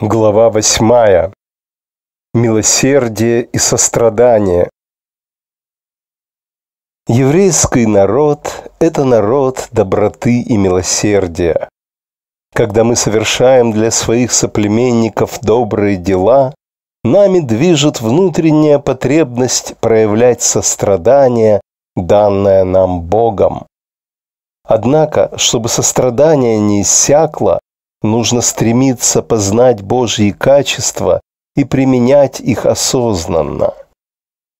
Глава 8. Милосердие и сострадание. Еврейский народ – это народ доброты и милосердия. Когда мы совершаем для своих соплеменников добрые дела, нами движет внутренняя потребность проявлять сострадание, данное нам Богом. Однако, чтобы сострадание не иссякло, Нужно стремиться познать Божьи качества и применять их осознанно.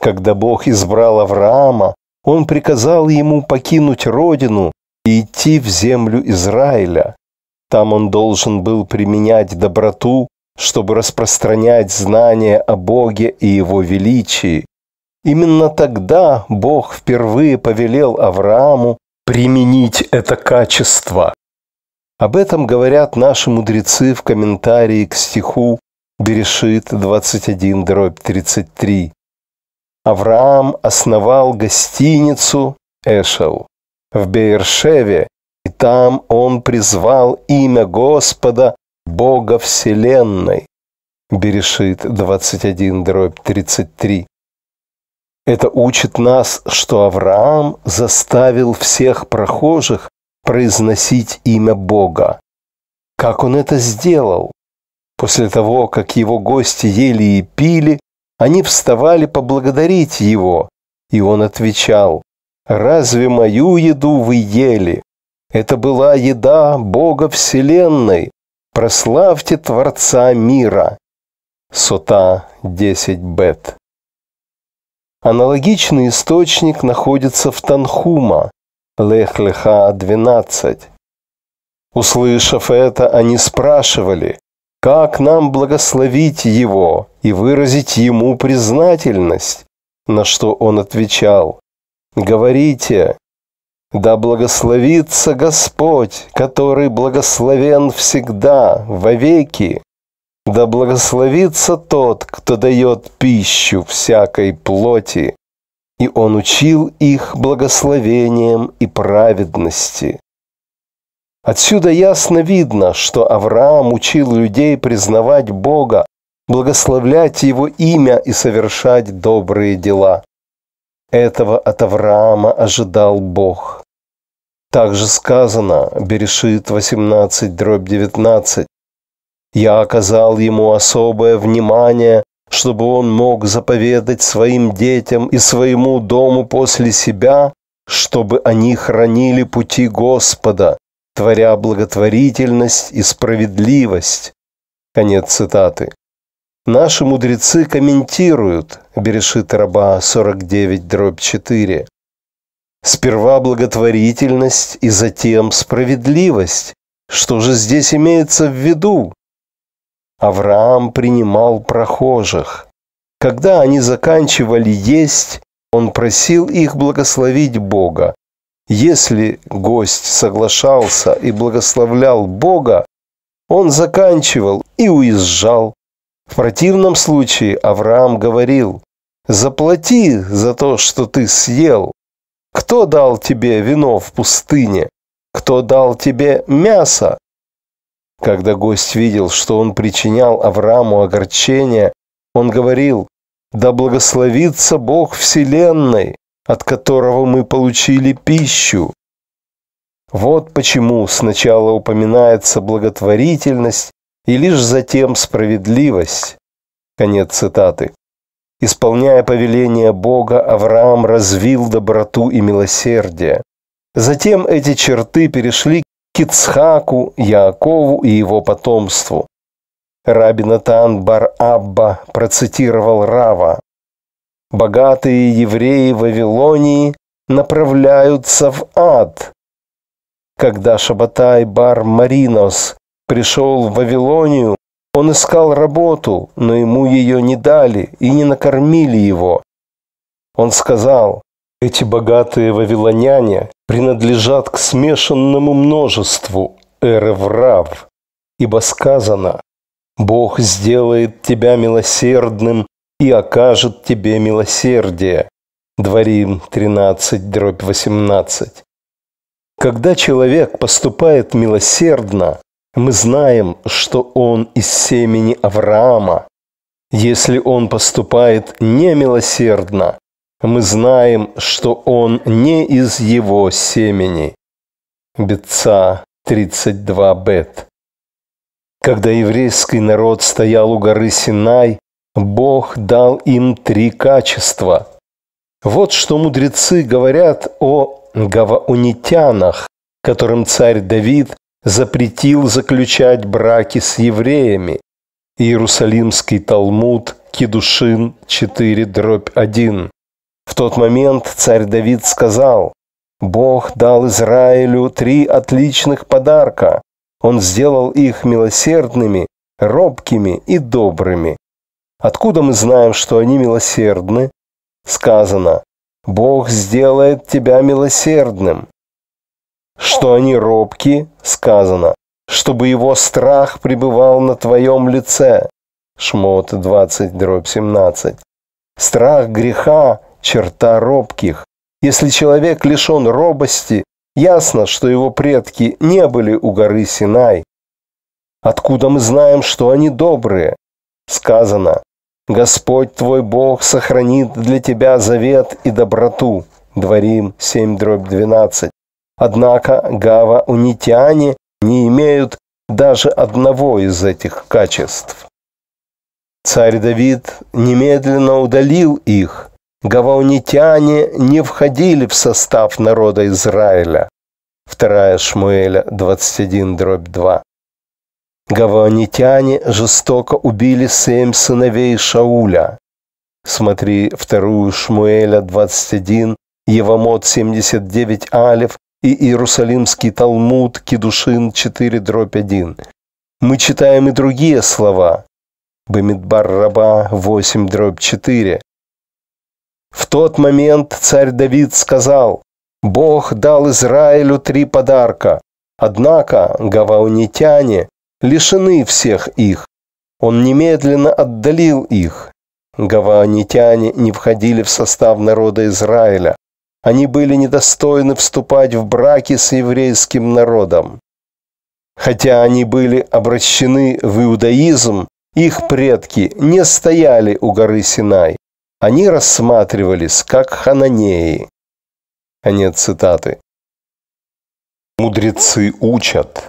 Когда Бог избрал Авраама, он приказал ему покинуть родину и идти в землю Израиля. Там он должен был применять доброту, чтобы распространять знания о Боге и Его величии. Именно тогда Бог впервые повелел Аврааму применить это качество об этом говорят наши мудрецы в комментарии к стиху Берешит 21 дробь 33. Авраам основал гостиницу Эшел в Бейершеве, и там он призвал имя Господа, Бога Вселенной. Берешит 21 дробь 33. Это учит нас, что Авраам заставил всех прохожих произносить имя Бога. Как он это сделал? После того, как его гости ели и пили, они вставали поблагодарить его, и он отвечал, «Разве мою еду вы ели? Это была еда Бога Вселенной. Прославьте Творца мира». Сота 10 бет. Аналогичный источник находится в Танхума, Лехлиха леха 12. Услышав это, они спрашивали, как нам благословить его и выразить ему признательность, на что он отвечал, говорите, да благословится Господь, который благословен всегда, вовеки. Да благословится тот, кто дает пищу всякой плоти и Он учил их благословением и праведности. Отсюда ясно видно, что Авраам учил людей признавать Бога, благословлять Его имя и совершать добрые дела. Этого от Авраама ожидал Бог. Также сказано, Берешит 18, дробь 19, «Я оказал ему особое внимание чтобы он мог заповедать своим детям и своему дому после себя, чтобы они хранили пути Господа, творя благотворительность и справедливость. Конец цитаты. Наши мудрецы комментируют Берешит Раба 49 дробь 4. Сперва благотворительность и затем справедливость. Что же здесь имеется в виду? Авраам принимал прохожих. Когда они заканчивали есть, он просил их благословить Бога. Если гость соглашался и благословлял Бога, он заканчивал и уезжал. В противном случае Авраам говорил, «Заплати за то, что ты съел. Кто дал тебе вино в пустыне? Кто дал тебе мясо? Когда гость видел, что он причинял Аврааму огорчение, он говорил, «Да благословится Бог Вселенной, от которого мы получили пищу». Вот почему сначала упоминается благотворительность и лишь затем справедливость. Конец цитаты. Исполняя повеление Бога, Авраам развил доброту и милосердие. Затем эти черты перешли к Ицхаку, Яакову и его потомству. Рабинатан бар Абба процитировал Рава. «Богатые евреи Вавилонии направляются в ад». Когда Шабатай бар Маринос пришел в Вавилонию, он искал работу, но ему ее не дали и не накормили его. Он сказал, эти богатые вавилоняне принадлежат к смешанному множеству эры ибо сказано «Бог сделает тебя милосердным и окажет тебе милосердие». Дворим 13, дробь 18. Когда человек поступает милосердно, мы знаем, что он из семени Авраама. Если он поступает немилосердно, мы знаем, что он не из его семени. Бетца 32 Бет. Когда еврейский народ стоял у горы Синай, Бог дал им три качества. Вот что мудрецы говорят о гаваунитянах, которым царь Давид запретил заключать браки с евреями. Иерусалимский Талмуд, Кедушин 4, дробь 1. В тот момент царь Давид сказал, «Бог дал Израилю три отличных подарка. Он сделал их милосердными, робкими и добрыми». Откуда мы знаем, что они милосердны? Сказано, «Бог сделает тебя милосердным». Что они робки? Сказано, «чтобы его страх пребывал на твоем лице». Шмот 20, дробь 17. Страх греха черта робких. Если человек лишен робости, ясно, что его предки не были у горы Синай. Откуда мы знаем, что они добрые? Сказано, Господь твой Бог сохранит для тебя завет и доброту. Дворим 7.12. Однака Гава унитяне не имеют даже одного из этих качеств. Царь Давид немедленно удалил их – Гаваунитяне не входили в состав народа Израиля. 2 Шмуэля 21.2. Гаваонитяне жестоко убили семь сыновей Шауля. Смотри 2 Шмуэля 21, Евамот 79 Алев и Иерусалимский Талмуд Кедушин 4 дробь 1. Мы читаем и другие слова. Бамидбар Раба 8 дробь 4, в тот момент царь Давид сказал, «Бог дал Израилю три подарка, однако гаваунитяне лишены всех их. Он немедленно отдалил их. Гаваонитяне не входили в состав народа Израиля. Они были недостойны вступать в браки с еврейским народом. Хотя они были обращены в иудаизм, их предки не стояли у горы Синай. Они рассматривались как хананеи. Конец цитаты. Мудрецы учат.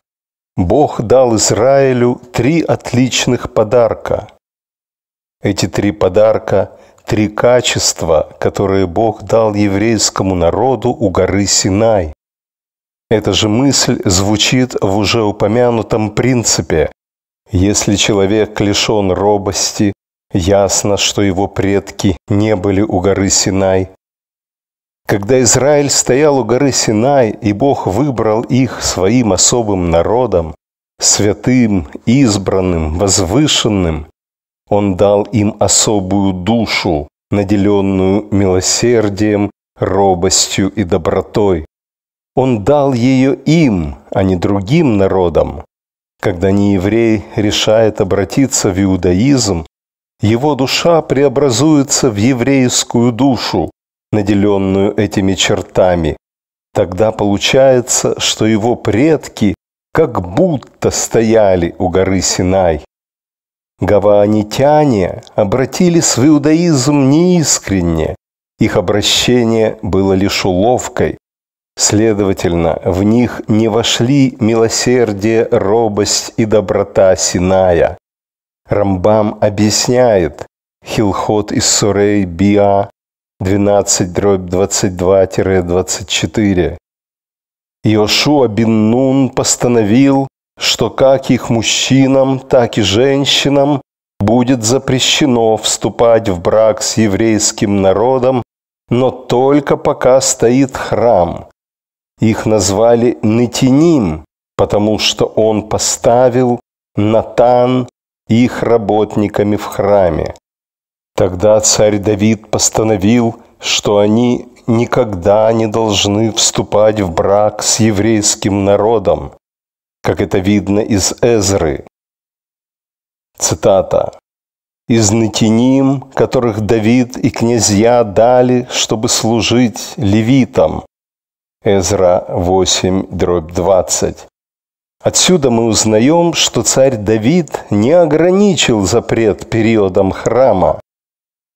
Бог дал Израилю три отличных подарка. Эти три подарка – три качества, которые Бог дал еврейскому народу у горы Синай. Эта же мысль звучит в уже упомянутом принципе. Если человек лишен робости, Ясно, что его предки не были у горы Синай. Когда Израиль стоял у горы Синай, и Бог выбрал их своим особым народом, святым, избранным, возвышенным, Он дал им особую душу, наделенную милосердием, робостью и добротой. Он дал ее им, а не другим народам. Когда нееврей решает обратиться в иудаизм, его душа преобразуется в еврейскую душу, наделенную этими чертами. Тогда получается, что его предки как будто стояли у горы Синай. Гаваанитяне обратились в иудаизм неискренне. Их обращение было лишь уловкой. Следовательно, в них не вошли милосердие, робость и доброта Синая. Рамбам объясняет Хилхот из Сурей Биа 12 дробь 22-24. Иошуа бин Нун постановил, что как их мужчинам, так и женщинам будет запрещено вступать в брак с еврейским народом, но только пока стоит храм. Их назвали Нетиним, потому что он поставил Натан их работниками в храме. Тогда царь Давид постановил, что они никогда не должны вступать в брак с еврейским народом, как это видно из Эзры. Цитата. «Из Натиним, которых Давид и князья дали, чтобы служить левитам». Эзра 8, дробь 20. Отсюда мы узнаем, что царь Давид не ограничил запрет периодом храма.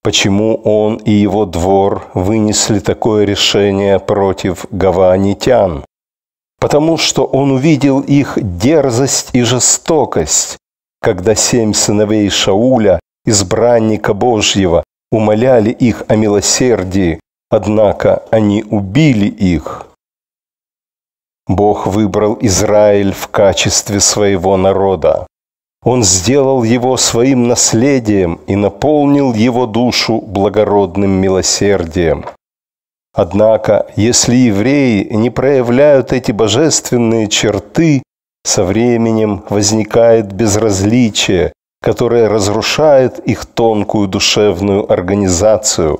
Почему он и его двор вынесли такое решение против гаванитян? Потому что он увидел их дерзость и жестокость, когда семь сыновей Шауля, избранника Божьего, умоляли их о милосердии, однако они убили их – Бог выбрал Израиль в качестве своего народа. Он сделал его своим наследием и наполнил его душу благородным милосердием. Однако, если евреи не проявляют эти божественные черты, со временем возникает безразличие, которое разрушает их тонкую душевную организацию,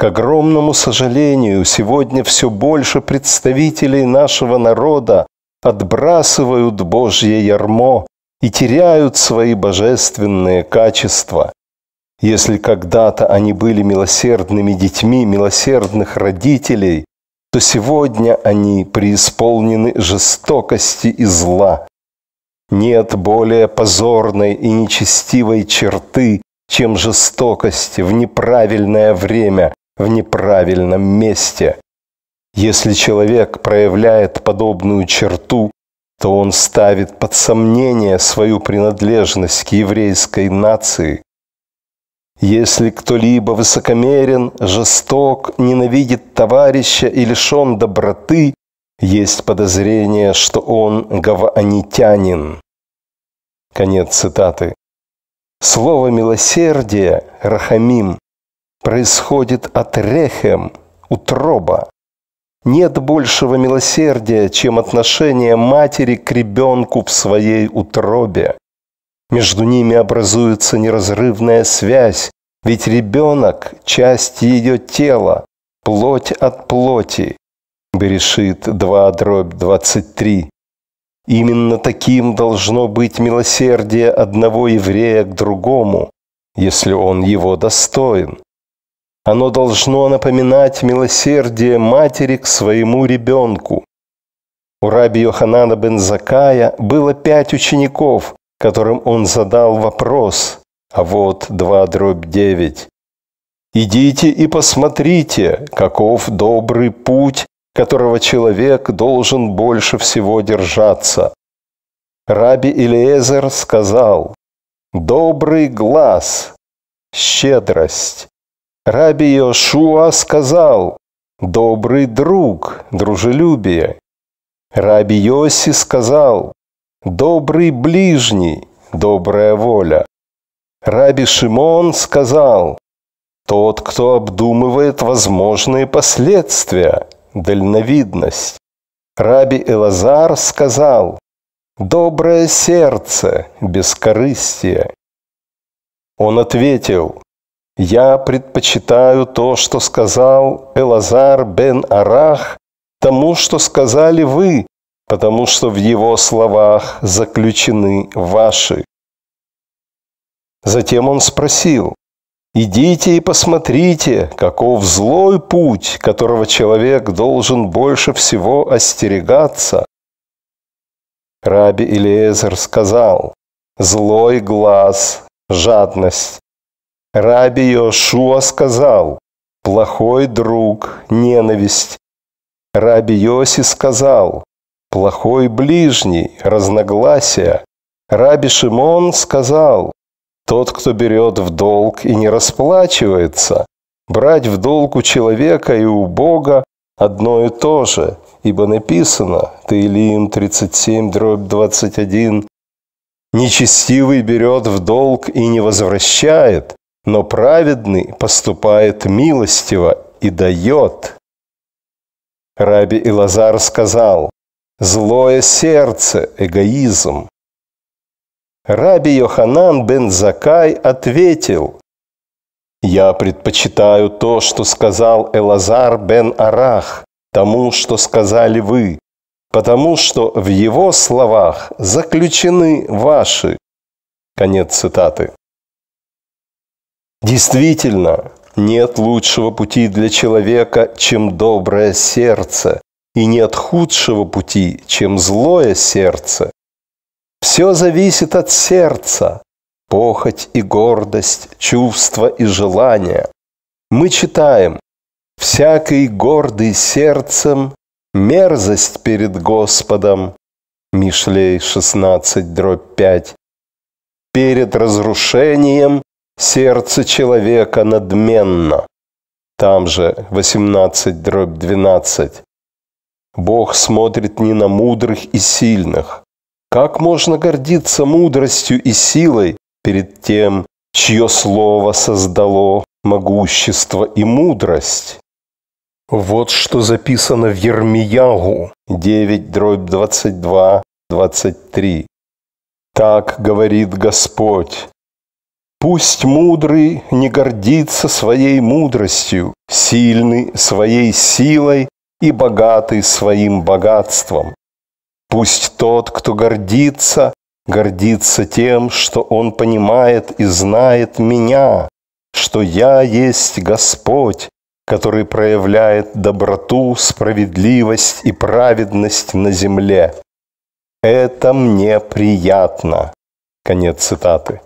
к огромному сожалению, сегодня все больше представителей нашего народа отбрасывают Божье ярмо и теряют свои божественные качества. Если когда-то они были милосердными детьми милосердных родителей, то сегодня они преисполнены жестокости и зла. Нет более позорной и нечестивой черты, чем жестокость в неправильное время, в неправильном месте. Если человек проявляет подобную черту, то он ставит под сомнение свою принадлежность к еврейской нации. Если кто-либо высокомерен, жесток, ненавидит товарища и лишен доброты, есть подозрение, что он гаванитянин. Конец цитаты. Слово «милосердие» – «рахамим» происходит от рехем, утроба. Нет большего милосердия, чем отношение матери к ребенку в своей утробе. Между ними образуется неразрывная связь, ведь ребенок – часть ее тела, плоть от плоти. Берешит 2 дробь 23. Именно таким должно быть милосердие одного еврея к другому, если он его достоин. Оно должно напоминать милосердие матери к своему ребенку. У раби Йоханана бен Закая было пять учеников, которым он задал вопрос, а вот 2 дробь 9. «Идите и посмотрите, каков добрый путь, которого человек должен больше всего держаться». Раби Илиезер сказал, «Добрый глаз, щедрость, Раби Йошуа сказал, «Добрый друг, дружелюбие». Раби Йоси сказал, «Добрый ближний, добрая воля». Раби Шимон сказал, «Тот, кто обдумывает возможные последствия, дальновидность». Раби Элазар сказал, «Доброе сердце, бескорыстие». Он ответил, я предпочитаю то, что сказал Элазар бен Арах, тому, что сказали вы, потому что в его словах заключены ваши. Затем он спросил, «Идите и посмотрите, каков злой путь, которого человек должен больше всего остерегаться». Раби Илиезер сказал, «Злой глаз – жадность, Раби Йошуа сказал, «Плохой друг – ненависть». Раби Йоси сказал, «Плохой ближний – разногласия». Раби Шимон сказал, «Тот, кто берет в долг и не расплачивается, брать в долг у человека и у Бога одно и то же, ибо написано, Таилим 37, дробь 21, «Нечестивый берет в долг и не возвращает, но праведный поступает милостиво и дает. Раби Илазар сказал, «Злое сердце – эгоизм». Раби Йоханан бен Закай ответил, «Я предпочитаю то, что сказал Элазар бен Арах, тому, что сказали вы, потому что в его словах заключены ваши». Конец цитаты. Действительно, нет лучшего пути для человека, чем доброе сердце, и нет худшего пути, чем злое сердце. Все зависит от сердца, похоть и гордость, чувства и желания. Мы читаем, «Всякий гордый сердцем – мерзость перед Господом» Мишлей 16, дробь 5. Перед разрушением Сердце человека надменно. Там же 18 дробь 12. Бог смотрит не на мудрых и сильных. Как можно гордиться мудростью и силой перед тем, чье слово создало могущество и мудрость? Вот что записано в Ермиягу 9 дробь 22, 23. Так говорит Господь, Пусть мудрый не гордится своей мудростью, сильный своей силой и богатый своим богатством. Пусть тот, кто гордится, гордится тем, что он понимает и знает меня, что я есть Господь, который проявляет доброту, справедливость и праведность на земле. Это мне приятно. Конец цитаты.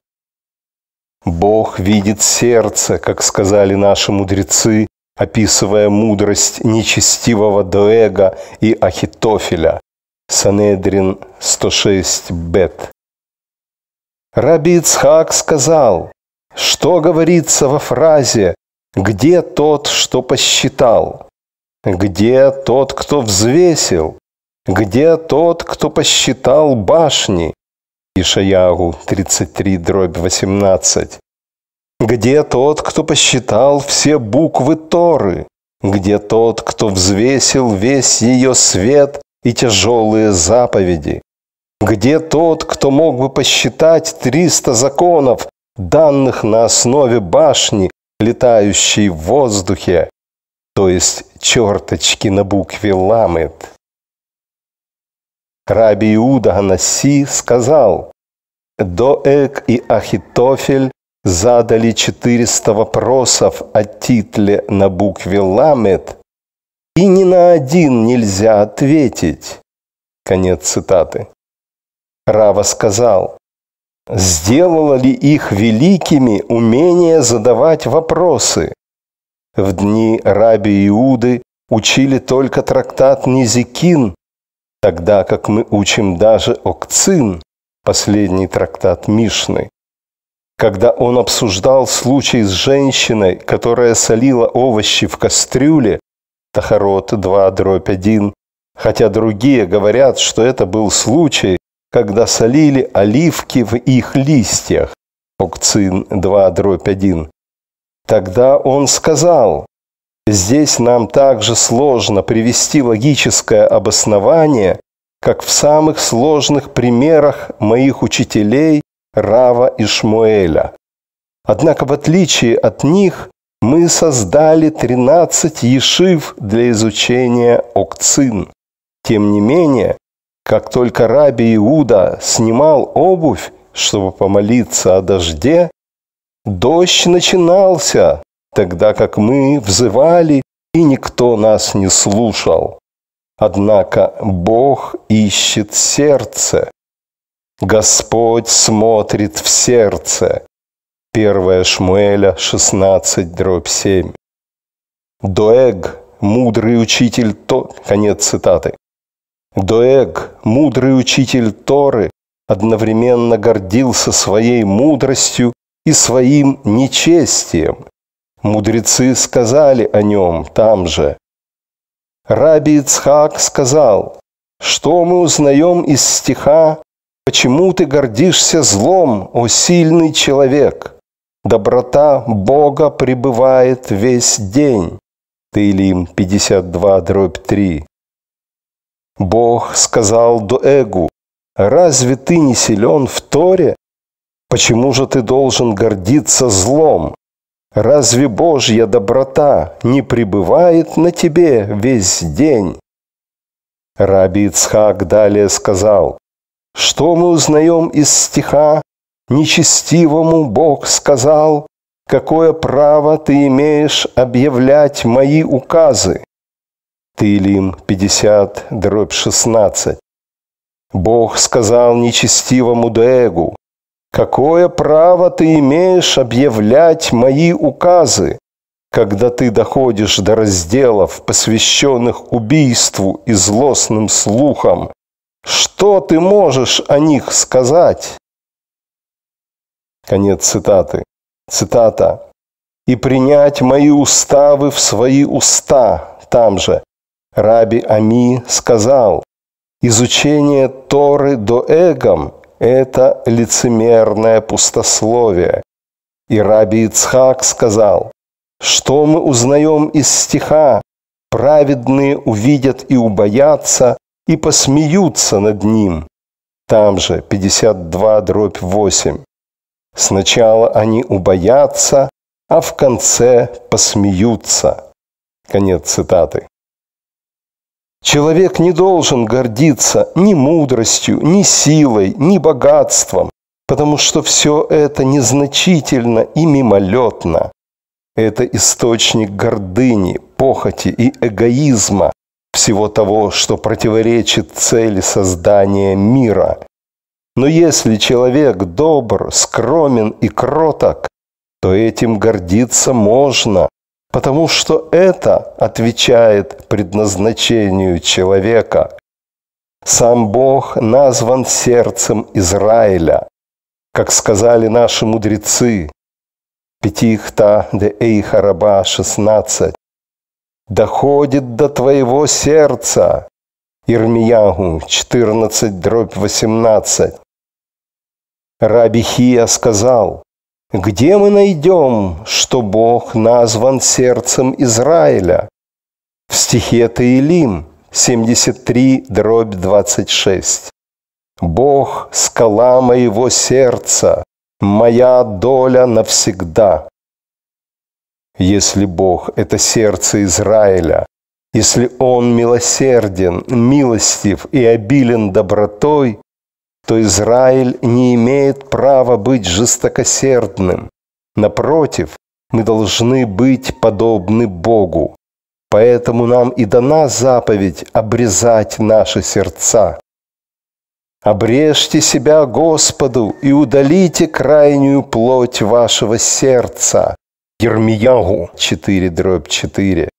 Бог видит сердце, как сказали наши мудрецы, описывая мудрость нечестивого Доэга и Ахитофеля. Санедрин 106 Бет. Раби Ицхак сказал, что говорится во фразе «Где тот, что посчитал? Где тот, кто взвесил? Где тот, кто посчитал башни? Ишаяру 33 дробь 18. Где тот, кто посчитал все буквы Торы? Где тот, кто взвесил весь ее свет и тяжелые заповеди? Где тот, кто мог бы посчитать 300 законов, данных на основе башни, летающей в воздухе, то есть черточки на букве «Ламет»? Раби Иуда Ганаси сказал, Доэк и Ахитофель задали 400 вопросов о титле на букве «Ламет», и ни на один нельзя ответить. Конец цитаты. Рава сказал, сделало ли их великими умение задавать вопросы? В дни раби Иуды учили только трактат Низикин, Тогда как мы учим даже Окцин, последний трактат Мишны, когда он обсуждал случай с женщиной, которая солила овощи в кастрюле, Тахарот 2, дробь 1, хотя другие говорят, что это был случай, когда солили оливки в их листьях, Окцин 2, дробь 1. Тогда он сказал, Здесь нам также сложно привести логическое обоснование, как в самых сложных примерах моих учителей Рава и Шмуэля. Однако в отличие от них мы создали 13 ешив для изучения окцин. Тем не менее, как только раби Иуда снимал обувь, чтобы помолиться о дожде, дождь начинался, тогда как мы взывали, и никто нас не слушал. Однако Бог ищет сердце. Господь смотрит в сердце. 1 Шмуэля 16, дробь 7. Доэг, мудрый учитель то... Конец цитаты. Доэг, мудрый учитель Торы, одновременно гордился своей мудростью и своим нечестием, Мудрецы сказали о нем там же. Раби Ицхак сказал, что мы узнаем из стиха «Почему ты гордишься злом, о сильный человек? Доброта Бога пребывает весь день». Таилим 52, дробь 3. Бог сказал Дуэгу, «Разве ты не силен в Торе? Почему же ты должен гордиться злом?» Разве Божья доброта не пребывает на тебе весь день? Раби Ицхак далее сказал, что мы узнаем из стиха «Нечестивому Бог сказал, какое право ты имеешь объявлять мои указы?» Тилим 50, дробь 16. Бог сказал нечестивому Дегу. Какое право ты имеешь объявлять мои указы, когда ты доходишь до разделов, посвященных убийству и злостным слухам? Что ты можешь о них сказать? Конец цитаты. Цитата. «И принять мои уставы в свои уста» там же. Раби Ами сказал, «Изучение Торы до эгом это лицемерное пустословие. И раби Ицхак сказал, что мы узнаем из стиха, праведные увидят и убоятся, и посмеются над ним. Там же 52 дробь 8. Сначала они убоятся, а в конце посмеются. Конец цитаты. Человек не должен гордиться ни мудростью, ни силой, ни богатством, потому что все это незначительно и мимолетно. Это источник гордыни, похоти и эгоизма, всего того, что противоречит цели создания мира. Но если человек добр, скромен и кроток, то этим гордиться можно, потому что это отвечает предназначению человека. Сам Бог назван сердцем Израиля, как сказали наши мудрецы, Пятихта де Эйхараба 16, «Доходит до твоего сердца» Ирмиягу 14, дробь 18. Раби Хия сказал, где мы найдем, что Бог назван сердцем Израиля? В стихе Таилим 73, дробь 26. «Бог – скала моего сердца, моя доля навсегда». Если Бог – это сердце Израиля, если Он милосерден, милостив и обилен добротой, то Израиль не имеет права быть жестокосердным. Напротив, мы должны быть подобны Богу. Поэтому нам и дана заповедь обрезать наши сердца. Обрежьте себя Господу и удалите крайнюю плоть вашего сердца. Ермиягу 4, дробь 4.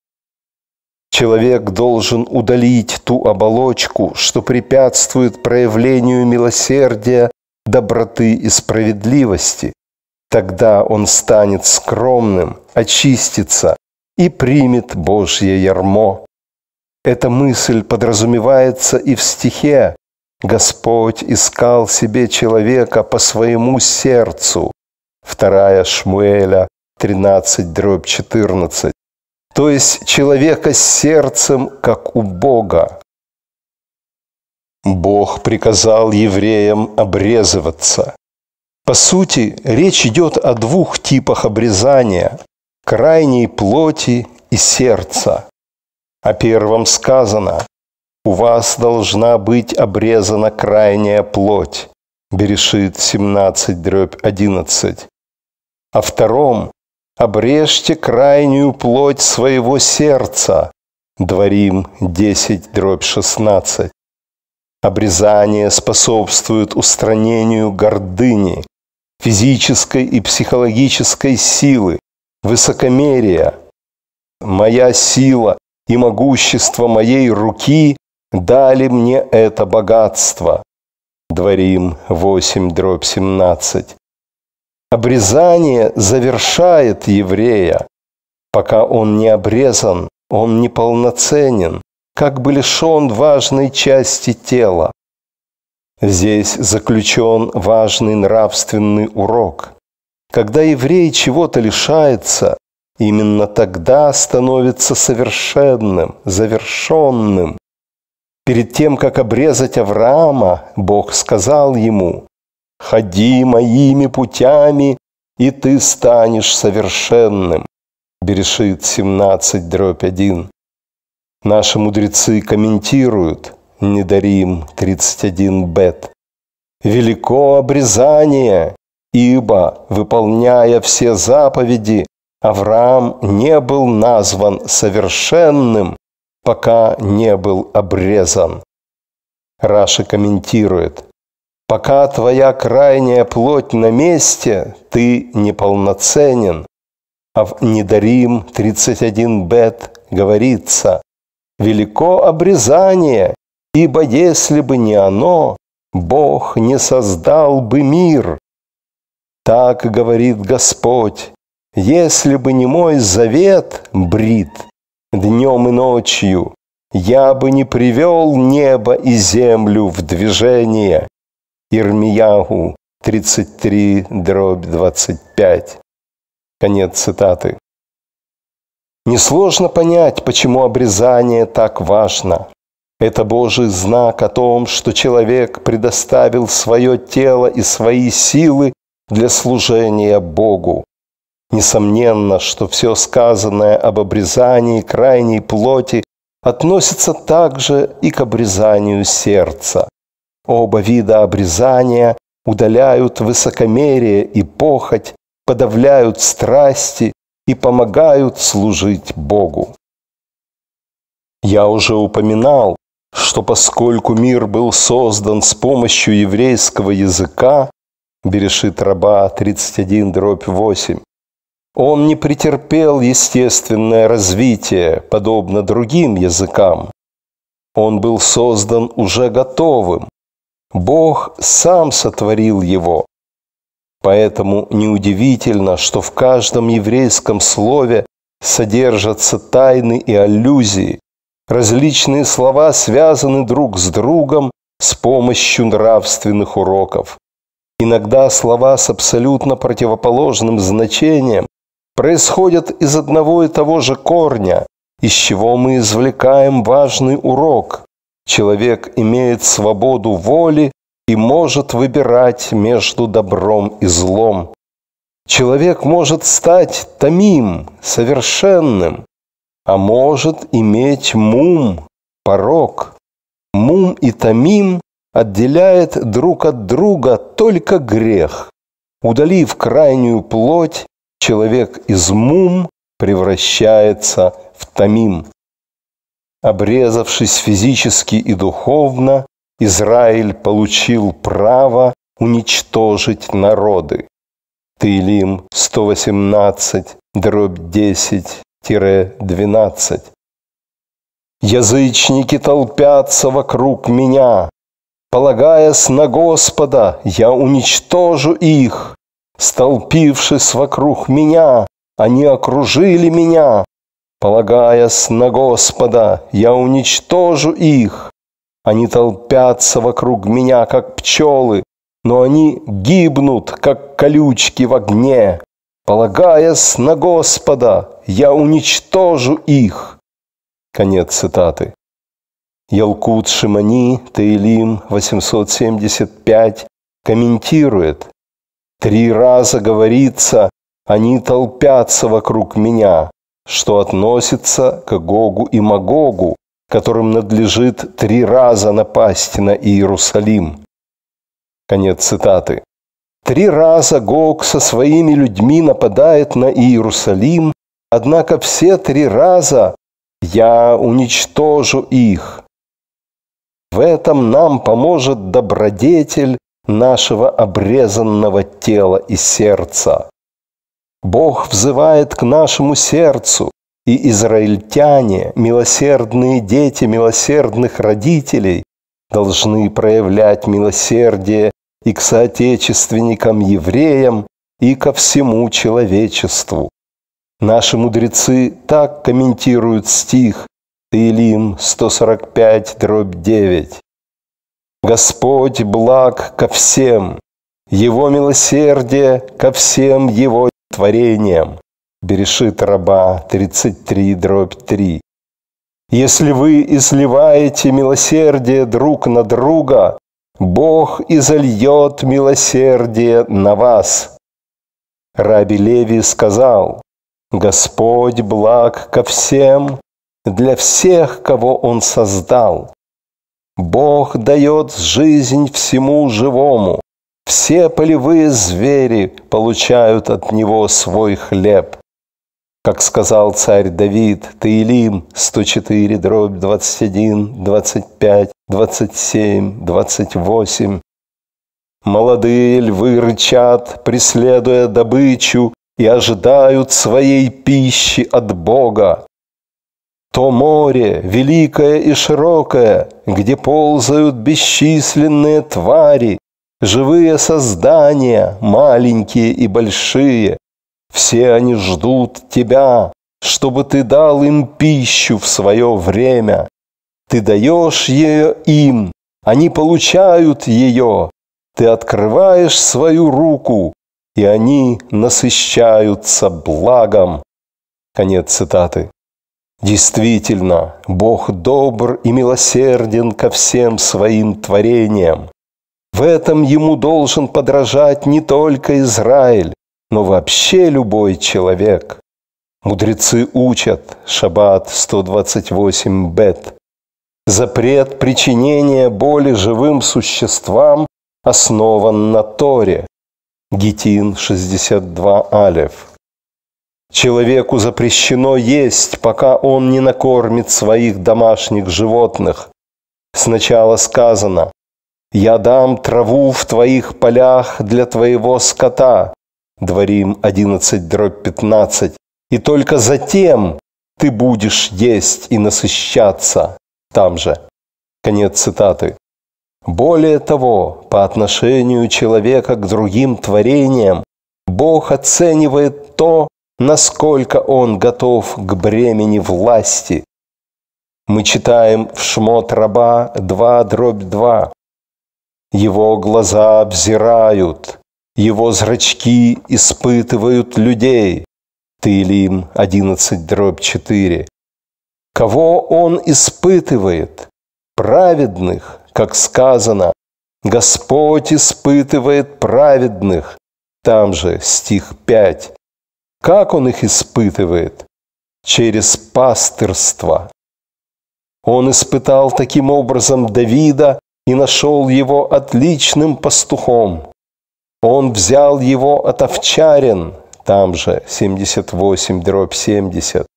Человек должен удалить ту оболочку, что препятствует проявлению милосердия, доброты и справедливости. Тогда он станет скромным, очистится и примет Божье ярмо. Эта мысль подразумевается и в стихе «Господь искал себе человека по своему сердцу» Вторая Шмуэля 13, дробь 14 то есть человека сердцем, как у Бога. Бог приказал евреям обрезываться. По сути, речь идет о двух типах обрезания – крайней плоти и сердца. О первом сказано «У вас должна быть обрезана крайняя плоть» – Берешит 17, дробь 11. О втором обрежьте крайнюю плоть своего сердца. Дворим 10 дробь 16. Обрезание способствует устранению гордыни, физической и психологической силы, высокомерия. Моя сила и могущество моей руки дали мне это богатство. Дворим 8 дробь 17. Обрезание завершает еврея. Пока он не обрезан, он неполноценен, как бы лишен важной части тела. Здесь заключен важный нравственный урок. Когда еврей чего-то лишается, именно тогда становится совершенным, завершенным. Перед тем, как обрезать Авраама, Бог сказал ему, Ходи моими путями, и ты станешь совершенным. Берешит 17 дробь 1. Наши мудрецы комментируют Недарим 31 бет. Велико обрезание, ибо, выполняя все заповеди, Авраам не был назван совершенным, пока не был обрезан. Раши комментирует, Пока твоя крайняя плоть на месте, ты неполноценен. А в Недарим 31 бет говорится, «Велико обрезание, ибо если бы не оно, Бог не создал бы мир». Так говорит Господь, «Если бы не мой завет, брит, днем и ночью, я бы не привел небо и землю в движение». Ирмиягу 33 дробь 25. Конец цитаты. Несложно понять, почему обрезание так важно. Это Божий знак о том, что человек предоставил свое тело и свои силы для служения Богу. Несомненно, что все сказанное об обрезании крайней плоти относится также и к обрезанию сердца. Оба вида обрезания удаляют высокомерие и похоть, подавляют страсти и помогают служить Богу. Я уже упоминал, что поскольку мир был создан с помощью еврейского языка, Берешит раба 31 дробь 8, он не претерпел естественное развитие, подобно другим языкам. Он был создан уже готовым, Бог сам сотворил его. Поэтому неудивительно, что в каждом еврейском слове содержатся тайны и аллюзии. Различные слова связаны друг с другом с помощью нравственных уроков. Иногда слова с абсолютно противоположным значением происходят из одного и того же корня, из чего мы извлекаем важный урок. Человек имеет свободу воли и может выбирать между добром и злом. Человек может стать томим, совершенным, а может иметь мум, порог. Мум и томим отделяет друг от друга только грех. Удалив крайнюю плоть, человек из мум превращается в томим. Обрезавшись физически и духовно, Израиль получил право уничтожить народы. Тылим 118, дробь 10-12. Язычники толпятся вокруг меня. Полагаясь на Господа, я уничтожу их. Столпившись вокруг меня, они окружили меня. Полагаясь на Господа, я уничтожу их. Они толпятся вокруг меня, как пчелы, но они гибнут, как колючки в огне. Полагаясь на Господа, я уничтожу их. Конец цитаты. Ялкут Шимани, Таилим, 875, комментирует. Три раза говорится, они толпятся вокруг меня что относится к Гогу и Магогу, которым надлежит три раза напасть на Иерусалим. Конец цитаты. Три раза Гог со своими людьми нападает на Иерусалим, однако все три раза я уничтожу их. В этом нам поможет добродетель нашего обрезанного тела и сердца. Бог взывает к нашему сердцу, и израильтяне, милосердные дети милосердных родителей, должны проявлять милосердие и к соотечественникам евреям, и ко всему человечеству. Наши мудрецы так комментируют стих Иелим 145, дробь 9. «Господь благ ко всем, Его милосердие ко всем Его творением. Берешит раба 33 дробь 3. Если вы изливаете милосердие друг на друга, Бог изольет милосердие на вас. Раби Леви сказал, Господь благ ко всем, для всех, кого Он создал. Бог дает жизнь всему живому, все полевые звери получают от него свой хлеб. Как сказал царь Давид, Таилим 104, дробь 21, 25, 27, 28. Молодые львы рычат, преследуя добычу, и ожидают своей пищи от Бога. То море, великое и широкое, где ползают бесчисленные твари, Живые создания, маленькие и большие, все они ждут тебя, чтобы ты дал им пищу в свое время. Ты даешь ее им, они получают ее. Ты открываешь свою руку, и они насыщаются благом. Конец цитаты. Действительно, Бог добр и милосерден ко всем своим творениям. В этом ему должен подражать не только Израиль, но вообще любой человек. Мудрецы учат, Шаббат 128 бет, запрет причинения боли живым существам основан на Торе. Гитин 62 алев. Человеку запрещено есть, пока он не накормит своих домашних животных. Сначала сказано я дам траву в твоих полях для твоего скота. Дворим 11 дробь 15. И только затем ты будешь есть и насыщаться там же. Конец цитаты. Более того, по отношению человека к другим творениям, Бог оценивает то, насколько он готов к бремени власти. Мы читаем в Шмот Раба 2, дробь 2. Его глаза обзирают, его зрачки испытывают людей. Тылим 11 дробь 4. Кого он испытывает? Праведных, как сказано. Господь испытывает праведных. Там же стих 5. Как он их испытывает? Через пастырство. Он испытал таким образом Давида, и нашел его отличным пастухом. Он взял его от овчарин, там же 78 дробь 70.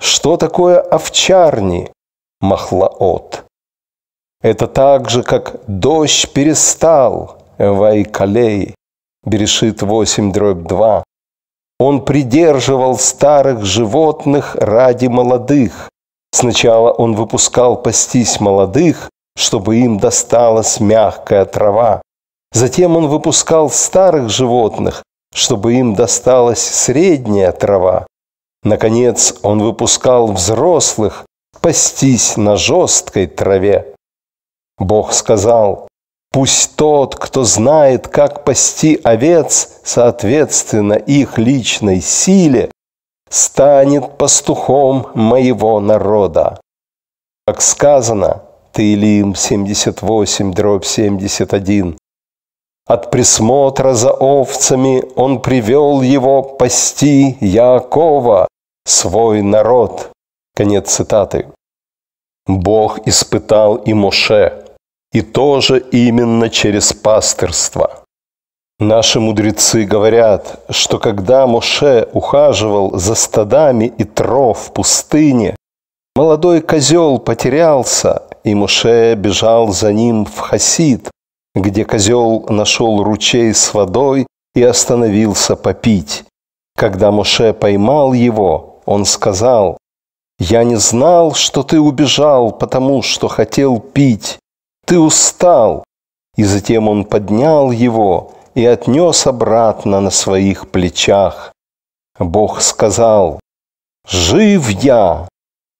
Что такое овчарни? Махлаот. Это так же, как дождь перестал, Вайкалей, Берешит 8 дробь 2. Он придерживал старых животных ради молодых. Сначала он выпускал пастись молодых, чтобы им досталась мягкая трава. Затем он выпускал старых животных, чтобы им досталась средняя трава. Наконец он выпускал взрослых пастись на жесткой траве. Бог сказал, пусть тот, кто знает, как пасти овец, соответственно их личной силе, станет пастухом моего народа. Как сказано, Таилим 78, дробь 71. От присмотра за овцами он привел его пасти Якова, свой народ. Конец цитаты. Бог испытал и Моше, и тоже именно через пастырство. Наши мудрецы говорят, что когда Моше ухаживал за стадами и тров в пустыне, молодой козел потерялся и Муше бежал за ним в Хасид, где козел нашел ручей с водой и остановился попить. Когда Муше поймал его, он сказал, «Я не знал, что ты убежал, потому что хотел пить. Ты устал». И затем он поднял его и отнес обратно на своих плечах. Бог сказал, «Жив я,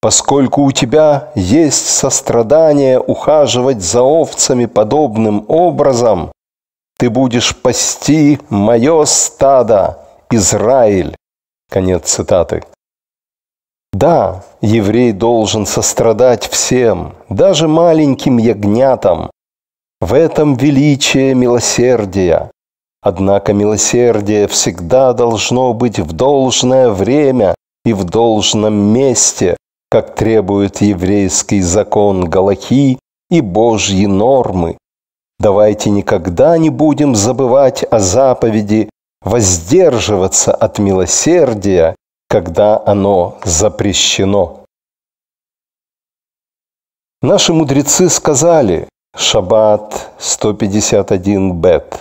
поскольку у тебя есть сострадание ухаживать за овцами подобным образом, ты будешь пасти мое стадо, Израиль». Конец цитаты. Да, еврей должен сострадать всем, даже маленьким ягнятам. В этом величие милосердия. Однако милосердие всегда должно быть в должное время и в должном месте, как требует еврейский закон Галахи и Божьи нормы. Давайте никогда не будем забывать о заповеди воздерживаться от милосердия, когда оно запрещено. Наши мудрецы сказали, Шаббат 151 бет,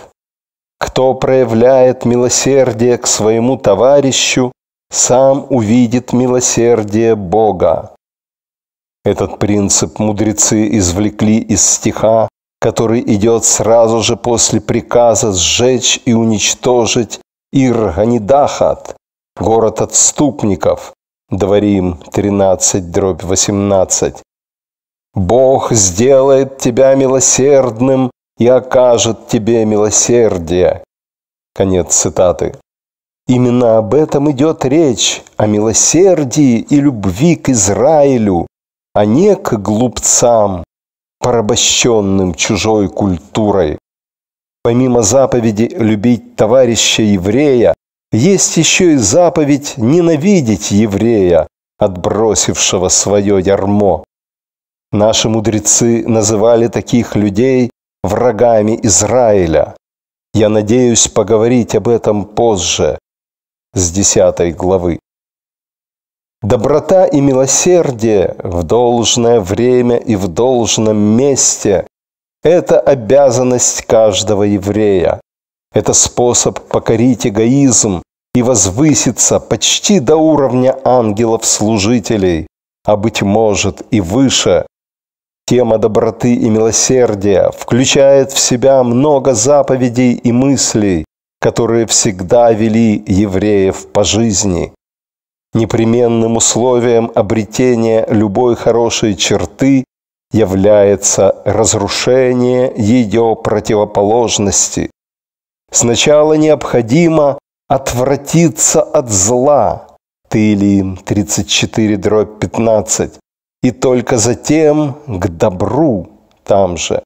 кто проявляет милосердие к своему товарищу, сам увидит милосердие Бога. Этот принцип мудрецы извлекли из стиха, который идет сразу же после приказа сжечь и уничтожить Ирганидахат, город отступников, Дворим 13, дробь 18. «Бог сделает тебя милосердным и окажет тебе милосердие». Конец цитаты. Именно об этом идет речь, о милосердии и любви к Израилю, а не к глупцам, порабощенным чужой культурой. Помимо заповеди «любить товарища еврея», есть еще и заповедь «ненавидеть еврея», отбросившего свое ярмо. Наши мудрецы называли таких людей врагами Израиля. Я надеюсь поговорить об этом позже с 10 главы. Доброта и милосердие в должное время и в должном месте – это обязанность каждого еврея. Это способ покорить эгоизм и возвыситься почти до уровня ангелов-служителей, а, быть может, и выше. Тема доброты и милосердия включает в себя много заповедей и мыслей, которые всегда вели евреев по жизни. Непременным условием обретения любой хорошей черты является разрушение ее противоположности. Сначала необходимо отвратиться от зла, Тылиим 34 дробь 15, и только затем к добру там же,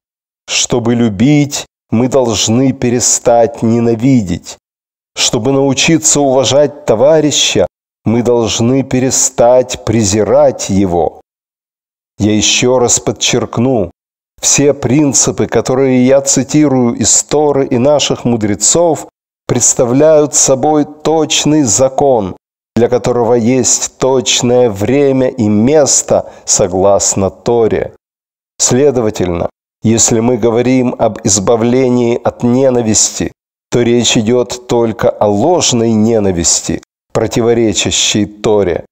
чтобы любить мы должны перестать ненавидеть. Чтобы научиться уважать товарища, мы должны перестать презирать его. Я еще раз подчеркну, все принципы, которые я цитирую из Торы и наших мудрецов, представляют собой точный закон, для которого есть точное время и место согласно Торе. Следовательно, если мы говорим об избавлении от ненависти, то речь идет только о ложной ненависти, противоречащей Торе.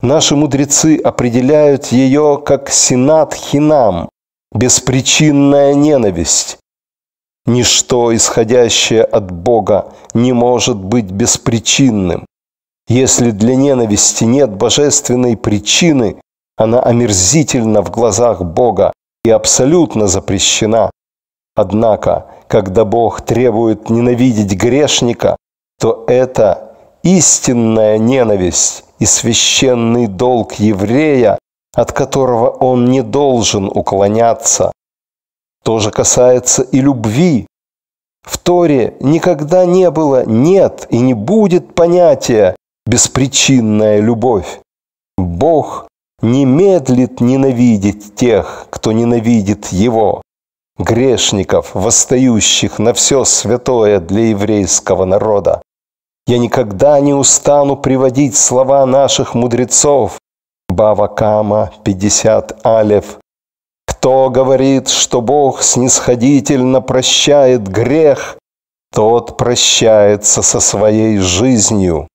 Наши мудрецы определяют ее как синат хинам, беспричинная ненависть. Ничто, исходящее от Бога, не может быть беспричинным. Если для ненависти нет божественной причины, она омерзительна в глазах Бога, и абсолютно запрещена. Однако, когда Бог требует ненавидеть грешника, то это истинная ненависть и священный долг еврея, от которого он не должен уклоняться. То же касается и любви. В Торе никогда не было, нет и не будет понятия «беспричинная любовь». Бог не медлит ненавидеть тех, кто ненавидит его, грешников, восстающих на все святое для еврейского народа. Я никогда не устану приводить слова наших мудрецов, Бава Кама, 50 Алев. Кто говорит, что Бог снисходительно прощает грех, тот прощается со своей жизнью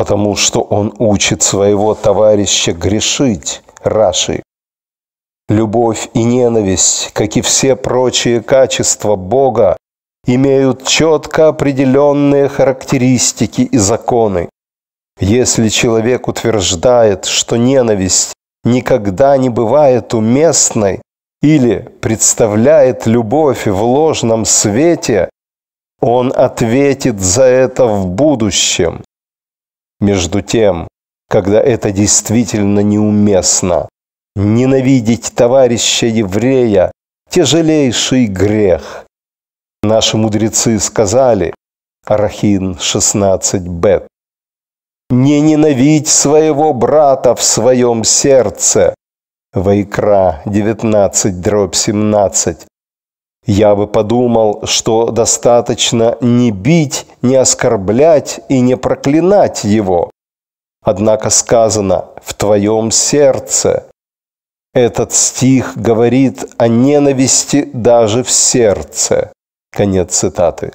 потому что он учит своего товарища грешить, Раши. Любовь и ненависть, как и все прочие качества Бога, имеют четко определенные характеристики и законы. Если человек утверждает, что ненависть никогда не бывает уместной или представляет любовь в ложном свете, он ответит за это в будущем. Между тем, когда это действительно неуместно, ненавидеть товарища еврея – тяжелейший грех. Наши мудрецы сказали, Арахин 16 бет, «Не ненавидь своего брата в своем сердце». Вайкра 19 дробь 17. Я бы подумал, что достаточно не бить, не оскорблять и не проклинать его. Однако сказано «в твоем сердце». Этот стих говорит о ненависти даже в сердце. Конец цитаты.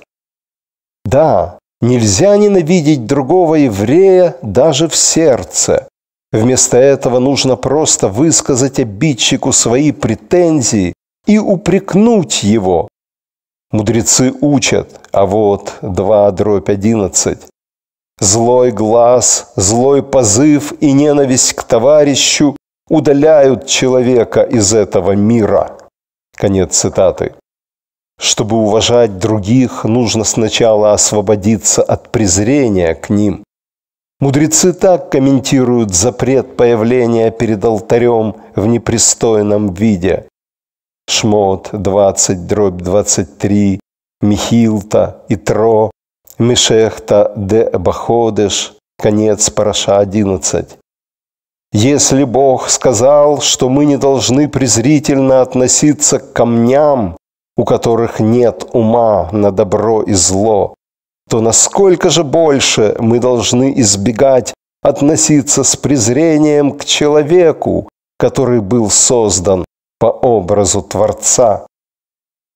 Да, нельзя ненавидеть другого еврея даже в сердце. Вместо этого нужно просто высказать обидчику свои претензии и упрекнуть его. Мудрецы учат, а вот 2 дробь 11. Злой глаз, злой позыв и ненависть к товарищу удаляют человека из этого мира. Конец цитаты. Чтобы уважать других, нужно сначала освободиться от презрения к ним. Мудрецы так комментируют запрет появления перед алтарем в непристойном виде. Шмот 20, дробь 23, Михилта, Итро, Мишехта де Баходеш, конец Параша 11. Если Бог сказал, что мы не должны презрительно относиться к камням, у которых нет ума на добро и зло, то насколько же больше мы должны избегать относиться с презрением к человеку, который был создан по образу Творца.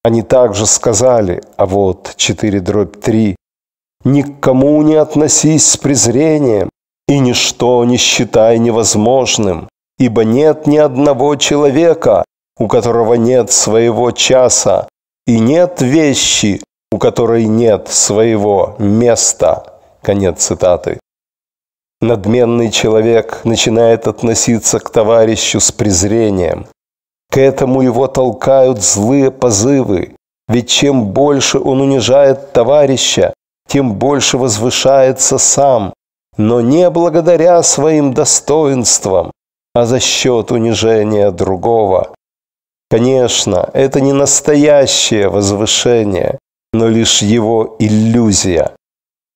Они также сказали, а вот 4 дробь 3, «Ни не относись с презрением, и ничто не считай невозможным, ибо нет ни одного человека, у которого нет своего часа, и нет вещи, у которой нет своего места». Конец цитаты. Надменный человек начинает относиться к товарищу с презрением. К этому его толкают злые позывы. Ведь чем больше он унижает товарища, тем больше возвышается сам, но не благодаря своим достоинствам, а за счет унижения другого. Конечно, это не настоящее возвышение, но лишь его иллюзия.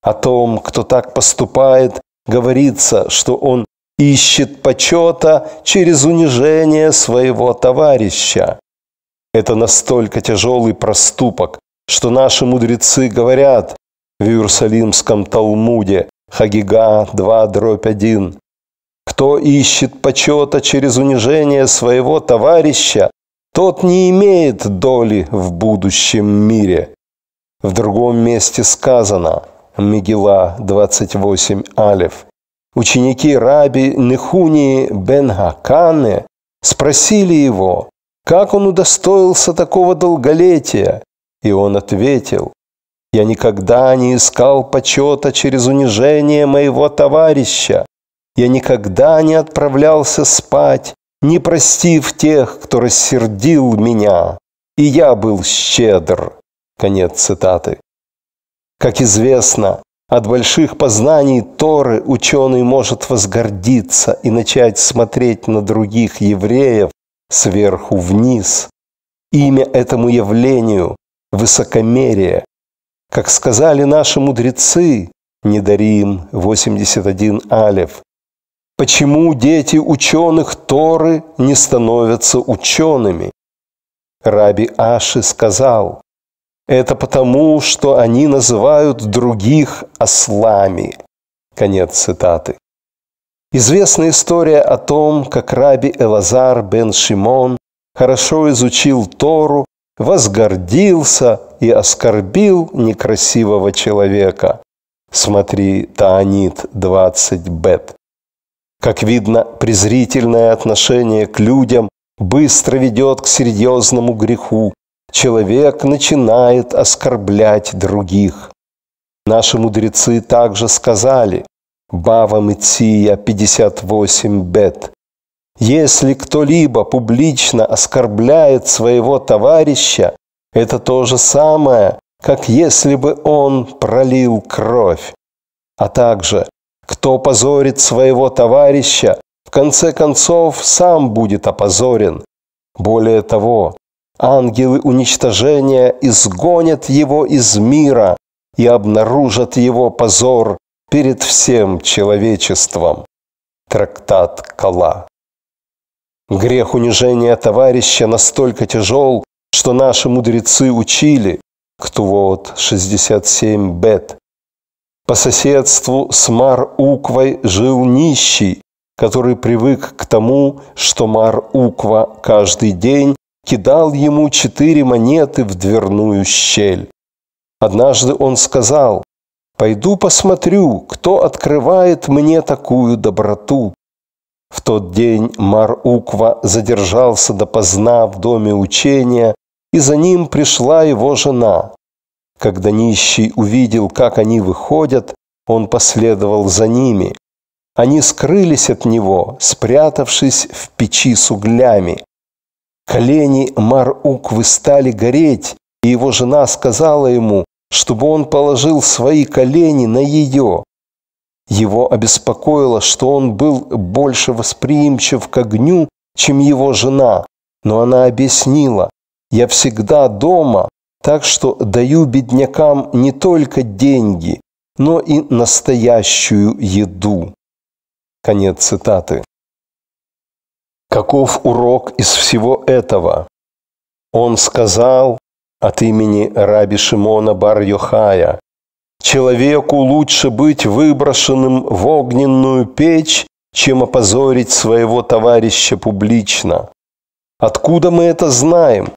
О том, кто так поступает, говорится, что он ищет почета через унижение своего товарища. Это настолько тяжелый проступок, что наши мудрецы говорят в Иерусалимском Талмуде Хагига 2 дробь 1. Кто ищет почета через унижение своего товарища, тот не имеет доли в будущем мире. В другом месте сказано, Мегила 28 Алев, ученики раби Нехунии бен Хаканы, спросили его, как он удостоился такого долголетия, и он ответил, «Я никогда не искал почета через унижение моего товарища, я никогда не отправлялся спать, не простив тех, кто рассердил меня, и я был щедр». Конец цитаты. Как известно, от больших познаний Торы ученый может возгордиться и начать смотреть на других евреев сверху вниз. Имя этому явлению – высокомерие. Как сказали наши мудрецы, не дарим 81 алев. Почему дети ученых Торы не становятся учеными? Раби Аши сказал, это потому, что они называют других ослами. Конец цитаты. Известна история о том, как раби Элазар бен Шимон хорошо изучил Тору, возгордился и оскорбил некрасивого человека. Смотри, Таанит 20 бет. Как видно, презрительное отношение к людям быстро ведет к серьезному греху, человек начинает оскорблять других. Наши мудрецы также сказали, Бава Мытия 58 бет, если кто-либо публично оскорбляет своего товарища, это то же самое, как если бы он пролил кровь. А также, кто позорит своего товарища, в конце концов сам будет опозорен. Более того, Ангелы уничтожения изгонят его из мира и обнаружат его позор перед всем человечеством. Трактат Кала. Грех унижения товарища настолько тяжел, что наши мудрецы учили, Кто Ктувот 67 бет. По соседству с Мар-Уквой жил нищий, который привык к тому, что Мар-Уква каждый день кидал ему четыре монеты в дверную щель. Однажды он сказал, «Пойду посмотрю, кто открывает мне такую доброту». В тот день Мар-Уква задержался допоздна в доме учения, и за ним пришла его жена. Когда нищий увидел, как они выходят, он последовал за ними. Они скрылись от него, спрятавшись в печи с углями. Колени Мар-Уквы стали гореть, и его жена сказала ему, чтобы он положил свои колени на ее. Его обеспокоило, что он был больше восприимчив к огню, чем его жена, но она объяснила, «Я всегда дома, так что даю беднякам не только деньги, но и настоящую еду». Конец цитаты. Каков урок из всего этого? Он сказал от имени раби Шимона Бар-Йохая, «Человеку лучше быть выброшенным в огненную печь, чем опозорить своего товарища публично». Откуда мы это знаем?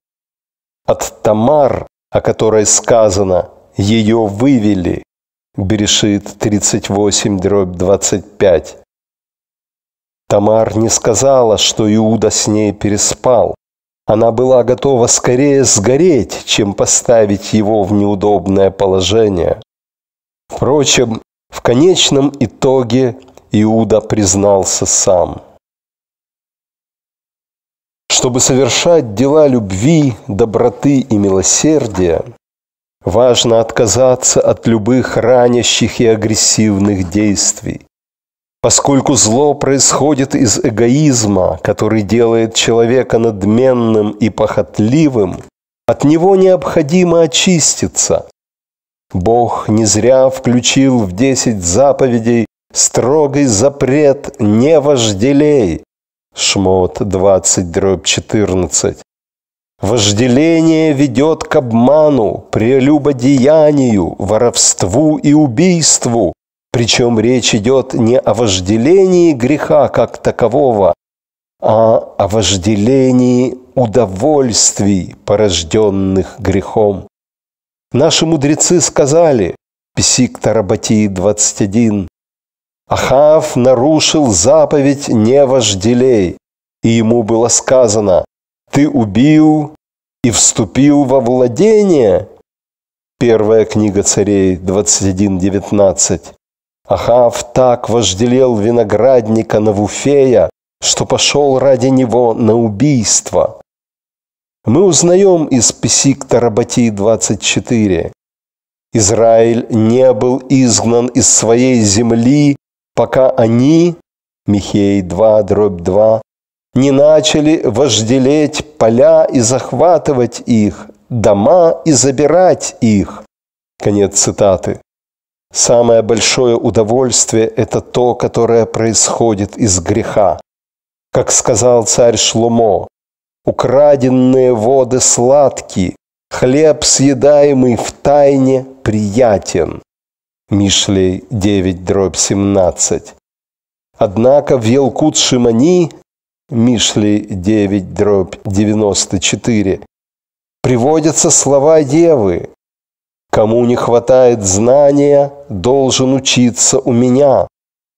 От Тамар, о которой сказано «ее вывели» Берешит 38, дробь 25. Тамар не сказала, что Иуда с ней переспал. Она была готова скорее сгореть, чем поставить его в неудобное положение. Впрочем, в конечном итоге Иуда признался сам. Чтобы совершать дела любви, доброты и милосердия, важно отказаться от любых ранящих и агрессивных действий поскольку зло происходит из эгоизма, который делает человека надменным и похотливым, от него необходимо очиститься. Бог не зря включил в десять заповедей строгий запрет «не вожделей» Шмот 20 дробь 14. Вожделение ведет к обману, прелюбодеянию, воровству и убийству, причем речь идет не о вожделении греха как такового, а о вожделении удовольствий, порожденных грехом. Наши мудрецы сказали, Писик Тарабати 21, Ахав нарушил заповедь «не вожделей», и ему было сказано «ты убил и вступил во владение». Первая книга царей 21.19. Ахав так вожделел виноградника Навуфея, что пошел ради него на убийство. Мы узнаем из Песикта Рабати 24. Израиль не был изгнан из своей земли, пока они, Михей 2, дробь 2, не начали вожделеть поля и захватывать их, дома и забирать их. Конец цитаты. Самое большое удовольствие – это то, которое происходит из греха. Как сказал царь Шломо, «Украденные воды сладкие, хлеб, съедаемый в тайне, приятен». Мишлей 9, дробь 17. Однако в Елкут-Шимани, Мишлей 9, дробь 94, приводятся слова Девы, Кому не хватает знания, должен учиться у меня.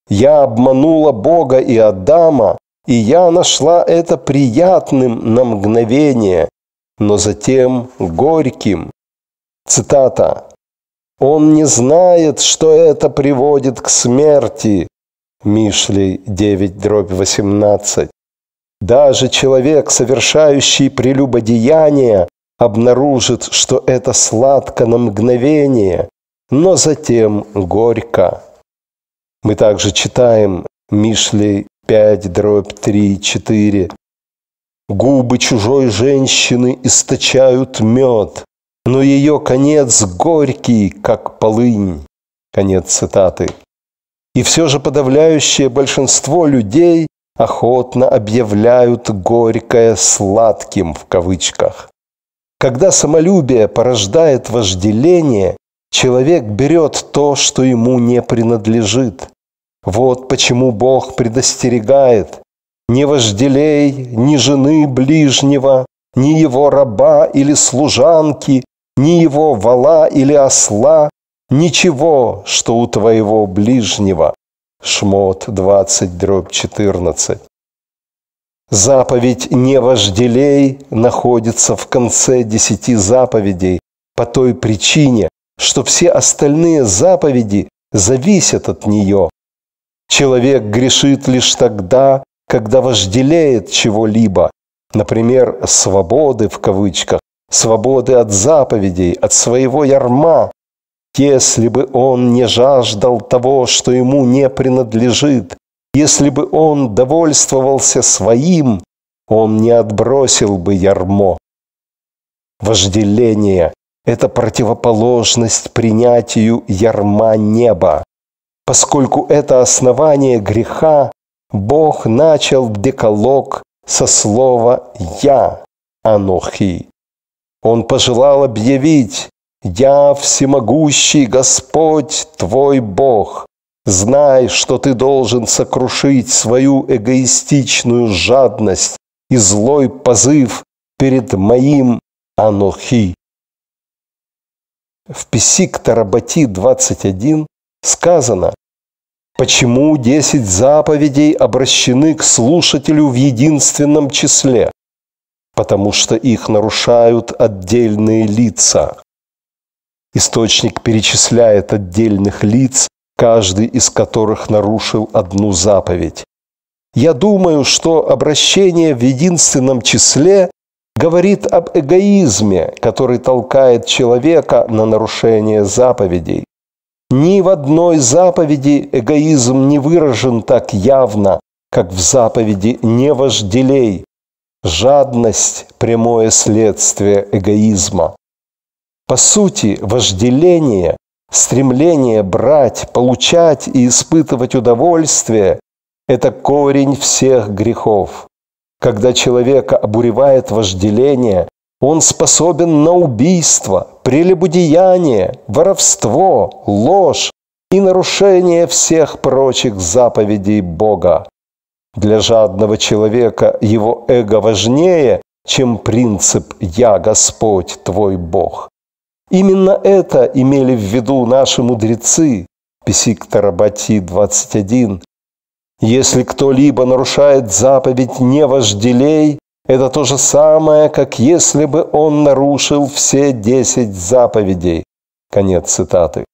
Я обманула Бога и Адама, и я нашла это приятным на мгновение, но затем горьким. Цитата. «Он не знает, что это приводит к смерти». Мишлей 9, дробь 18. Даже человек, совершающий прелюбодеяние, обнаружит, что это сладко на мгновение, но затем горько. Мы также читаем Мишлей 5, дробь 3, 4. Губы чужой женщины источают мед, но ее конец горький, как полынь. Конец цитаты. И все же подавляющее большинство людей охотно объявляют горькое сладким в кавычках. Когда самолюбие порождает вожделение, человек берет то, что ему не принадлежит. Вот почему Бог предостерегает «Не вожделей ни жены ближнего, ни его раба или служанки, ни его вала или осла, ничего, что у твоего ближнего». Шмот 20, дробь 14. Заповедь «не вожделей» находится в конце десяти заповедей по той причине, что все остальные заповеди зависят от нее. Человек грешит лишь тогда, когда вожделеет чего-либо, например, свободы в кавычках, свободы от заповедей, от своего ярма. Если бы он не жаждал того, что ему не принадлежит, если бы он довольствовался своим, он не отбросил бы ярмо. Вожделение – это противоположность принятию ярма неба. Поскольку это основание греха, Бог начал деколог со слова «Я» анохи. Он пожелал объявить «Я всемогущий Господь, твой Бог, Знай, что ты должен сокрушить свою эгоистичную жадность и злой позыв перед моим Анохи. В Писик Тарабати 21 сказано, почему десять заповедей обращены к слушателю в единственном числе, потому что их нарушают отдельные лица. Источник перечисляет отдельных лиц, каждый из которых нарушил одну заповедь. Я думаю, что обращение в единственном числе говорит об эгоизме, который толкает человека на нарушение заповедей. Ни в одной заповеди эгоизм не выражен так явно, как в заповеди «не вожделей». Жадность – прямое следствие эгоизма. По сути, вожделение Стремление брать, получать и испытывать удовольствие – это корень всех грехов. Когда человека обуревает вожделение, он способен на убийство, прелюбодеяние, воровство, ложь и нарушение всех прочих заповедей Бога. Для жадного человека его эго важнее, чем принцип «Я Господь, твой Бог». Именно это имели в виду наши мудрецы, Писик Тарабати 21. Если кто-либо нарушает заповедь «не вожделей», это то же самое, как если бы он нарушил все десять заповедей. Конец цитаты.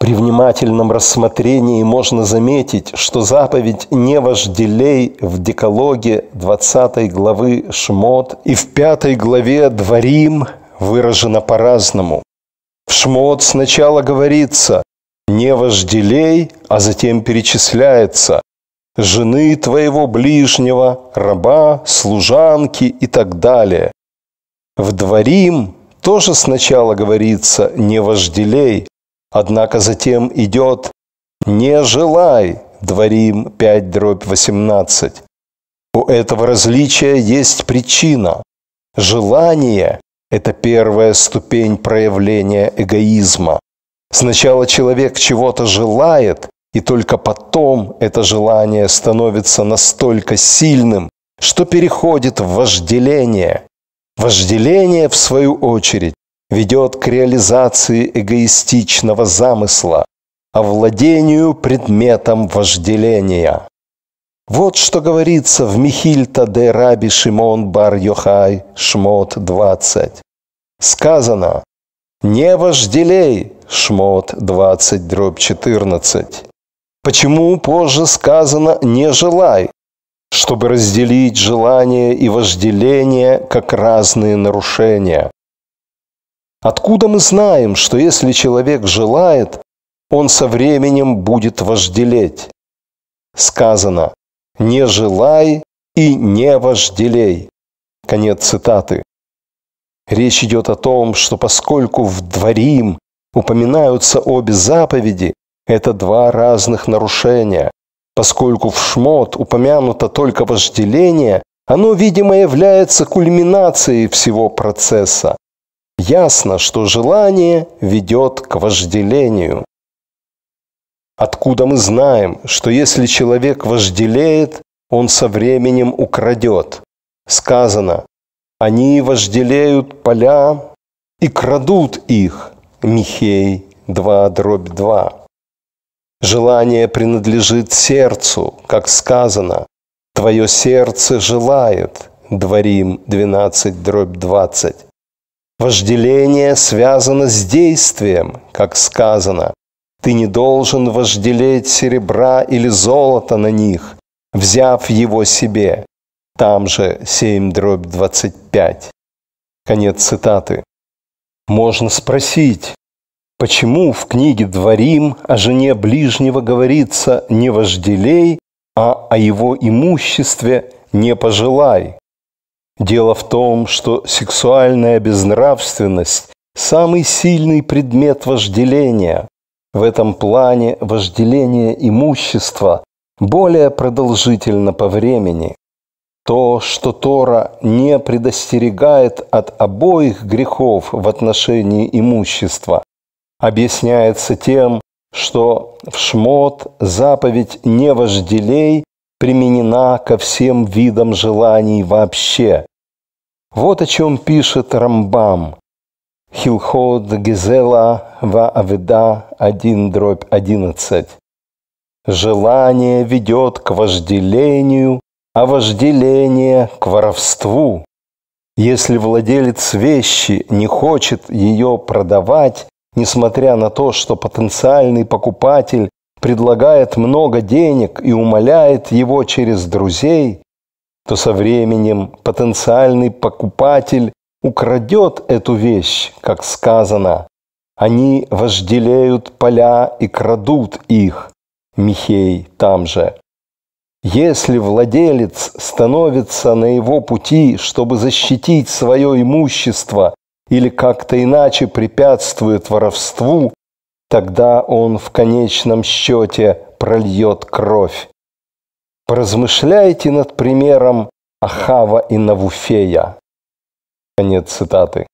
При внимательном рассмотрении можно заметить, что заповедь «Не вожделей» в Декалоге 20 главы Шмот и в 5 главе Дворим выражено по-разному. В Шмот сначала говорится «не вожделей», а затем перечисляется «жены твоего ближнего, раба, служанки» и так далее. В Дворим тоже сначала говорится «не вожделей», однако затем идет «не желай», Дворим 5 дробь 18. У этого различия есть причина. Желание это первая ступень проявления эгоизма. Сначала человек чего-то желает, и только потом это желание становится настолько сильным, что переходит в вожделение. Вожделение, в свою очередь, ведет к реализации эгоистичного замысла, овладению а предметом вожделения. Вот что говорится в Михильта де Раби Шимон бар Йохай, Шмот 20. Сказано «Не вожделей», Шмот 20, дробь 14. Почему позже сказано «не желай», чтобы разделить желание и вожделение как разные нарушения? Откуда мы знаем, что если человек желает, он со временем будет вожделеть? Сказано, не желай и не вожделей». Конец цитаты. Речь идет о том, что поскольку в «дворим» упоминаются обе заповеди, это два разных нарушения. Поскольку в «шмот» упомянуто только вожделение, оно, видимо, является кульминацией всего процесса. Ясно, что желание ведет к вожделению. Откуда мы знаем, что если человек вожделеет, он со временем украдет? Сказано, они вожделеют поля и крадут их. Михей 2 дробь 2. Желание принадлежит сердцу, как сказано. Твое сердце желает. Дворим 12 дробь 20. Вожделение связано с действием, как сказано. Ты не должен вожделеть серебра или золота на них, взяв его себе. Там же 7 дробь 25. Конец цитаты. Можно спросить, почему в книге «Дворим» о жене ближнего говорится «не вожделей», а о его имуществе «не пожелай». Дело в том, что сексуальная безнравственность – самый сильный предмет вожделения. В этом плане вожделение имущества более продолжительно по времени. То, что Тора не предостерегает от обоих грехов в отношении имущества, объясняется тем, что в шмот заповедь «не вожделей» применена ко всем видам желаний вообще. Вот о чем пишет Рамбам. Хилхот Гизела Гезела Вааведа 1 дробь 11. Желание ведет к вожделению, а вожделение к воровству. Если владелец вещи не хочет ее продавать, несмотря на то, что потенциальный покупатель предлагает много денег и умоляет его через друзей, то со временем потенциальный покупатель украдет эту вещь, как сказано. Они вожделеют поля и крадут их. Михей там же. Если владелец становится на его пути, чтобы защитить свое имущество или как-то иначе препятствует воровству, тогда он в конечном счете прольет кровь. Поразмышляйте над примером Ахава и Навуфея. Конец цитаты.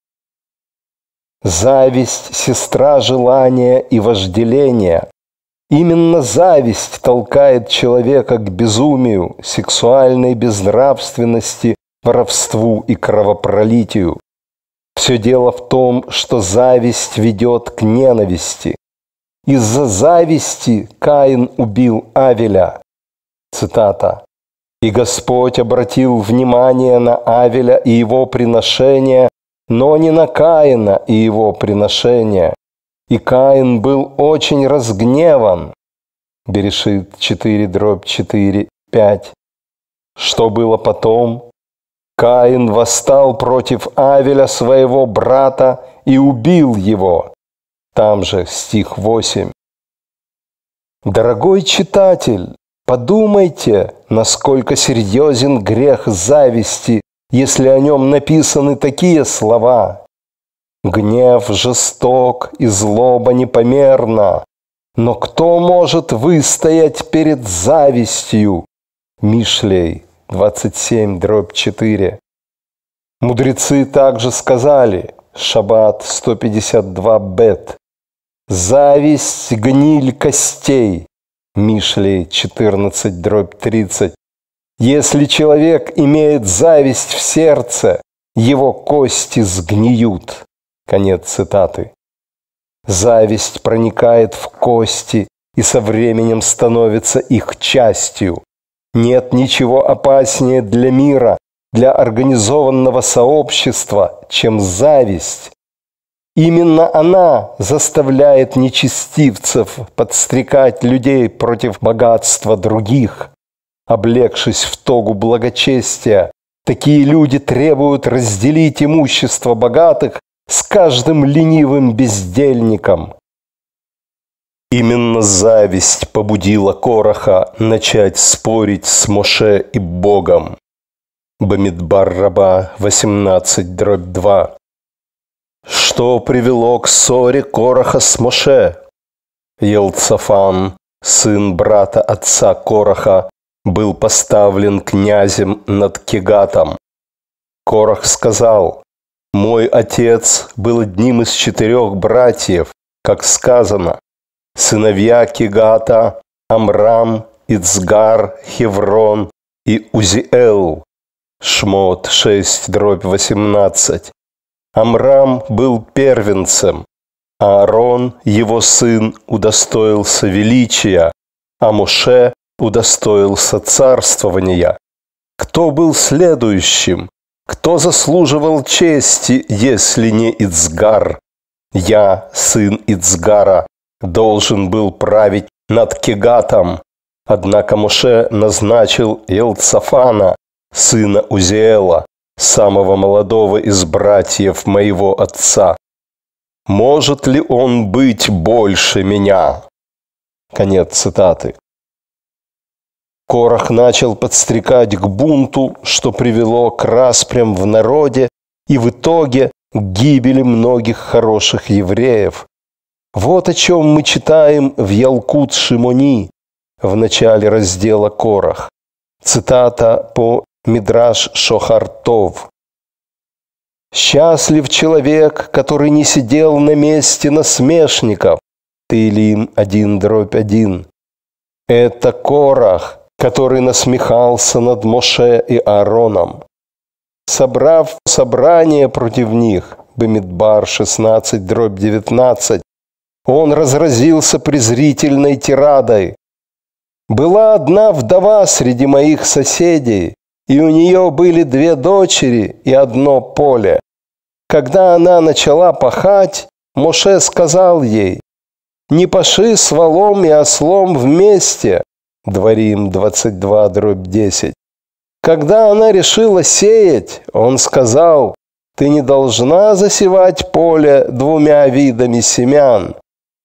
Зависть – сестра желания и вожделения. Именно зависть толкает человека к безумию, сексуальной безнравственности, воровству и кровопролитию. Все дело в том, что зависть ведет к ненависти. Из-за зависти Каин убил Авеля. Цитата. И Господь обратил внимание на Авеля и его приношение, но не на Каина и его приношение. И Каин был очень разгневан. Берешит 4, дробь 4, 5. Что было потом? Каин восстал против Авеля, своего брата, и убил его. Там же стих 8. Дорогой читатель, Подумайте, насколько серьезен грех зависти, если о нем написаны такие слова. Гнев жесток и злоба непомерна, но кто может выстоять перед завистью? Мишлей 27 дробь 4. Мудрецы также сказали, Шаббат 152 бет, «Зависть – гниль костей, Мишли 14, дробь 30. Если человек имеет зависть в сердце, его кости сгниют. Конец цитаты. Зависть проникает в кости и со временем становится их частью. Нет ничего опаснее для мира, для организованного сообщества, чем зависть, Именно она заставляет нечестивцев подстрекать людей против богатства других. Облегшись в тогу благочестия, такие люди требуют разделить имущество богатых с каждым ленивым бездельником. Именно зависть побудила Короха начать спорить с Моше и Богом. Бамидбар Раба 18 дробь 2 что привело к ссоре Короха с Моше. Елцафан, сын брата отца Короха, был поставлен князем над Кегатом. Корах сказал, «Мой отец был одним из четырех братьев, как сказано, сыновья Кегата, Амрам, Ицгар, Хеврон и Узиэл». Шмот 6, дробь 18. Амрам был первенцем, а Аарон, его сын, удостоился величия, а Муше удостоился царствования. Кто был следующим? Кто заслуживал чести, если не Ицгар? Я, сын Ицгара, должен был править над Кегатом. Однако Муше назначил Элцафана, сына Узиэла, самого молодого из братьев моего отца. Может ли он быть больше меня? Конец цитаты. Корах начал подстрекать к бунту, что привело к распрям в народе и в итоге к гибели многих хороших евреев. Вот о чем мы читаем в Ялкут Шимони в начале раздела Корах. Цитата по Мидраш Шохартов. «Счастлив человек, который не сидел на месте насмешников» ты им один дробь один? Это Корах, который насмехался над Моше и Аароном, собрав собрание против них, Бемидбар 16 дробь 19, он разразился презрительной тирадой. «Была одна вдова среди моих соседей, и у нее были две дочери и одно поле. Когда она начала пахать, Моше сказал ей, «Не паши с валом и ослом вместе», Дворим 22, дробь 10. Когда она решила сеять, он сказал, «Ты не должна засевать поле двумя видами семян».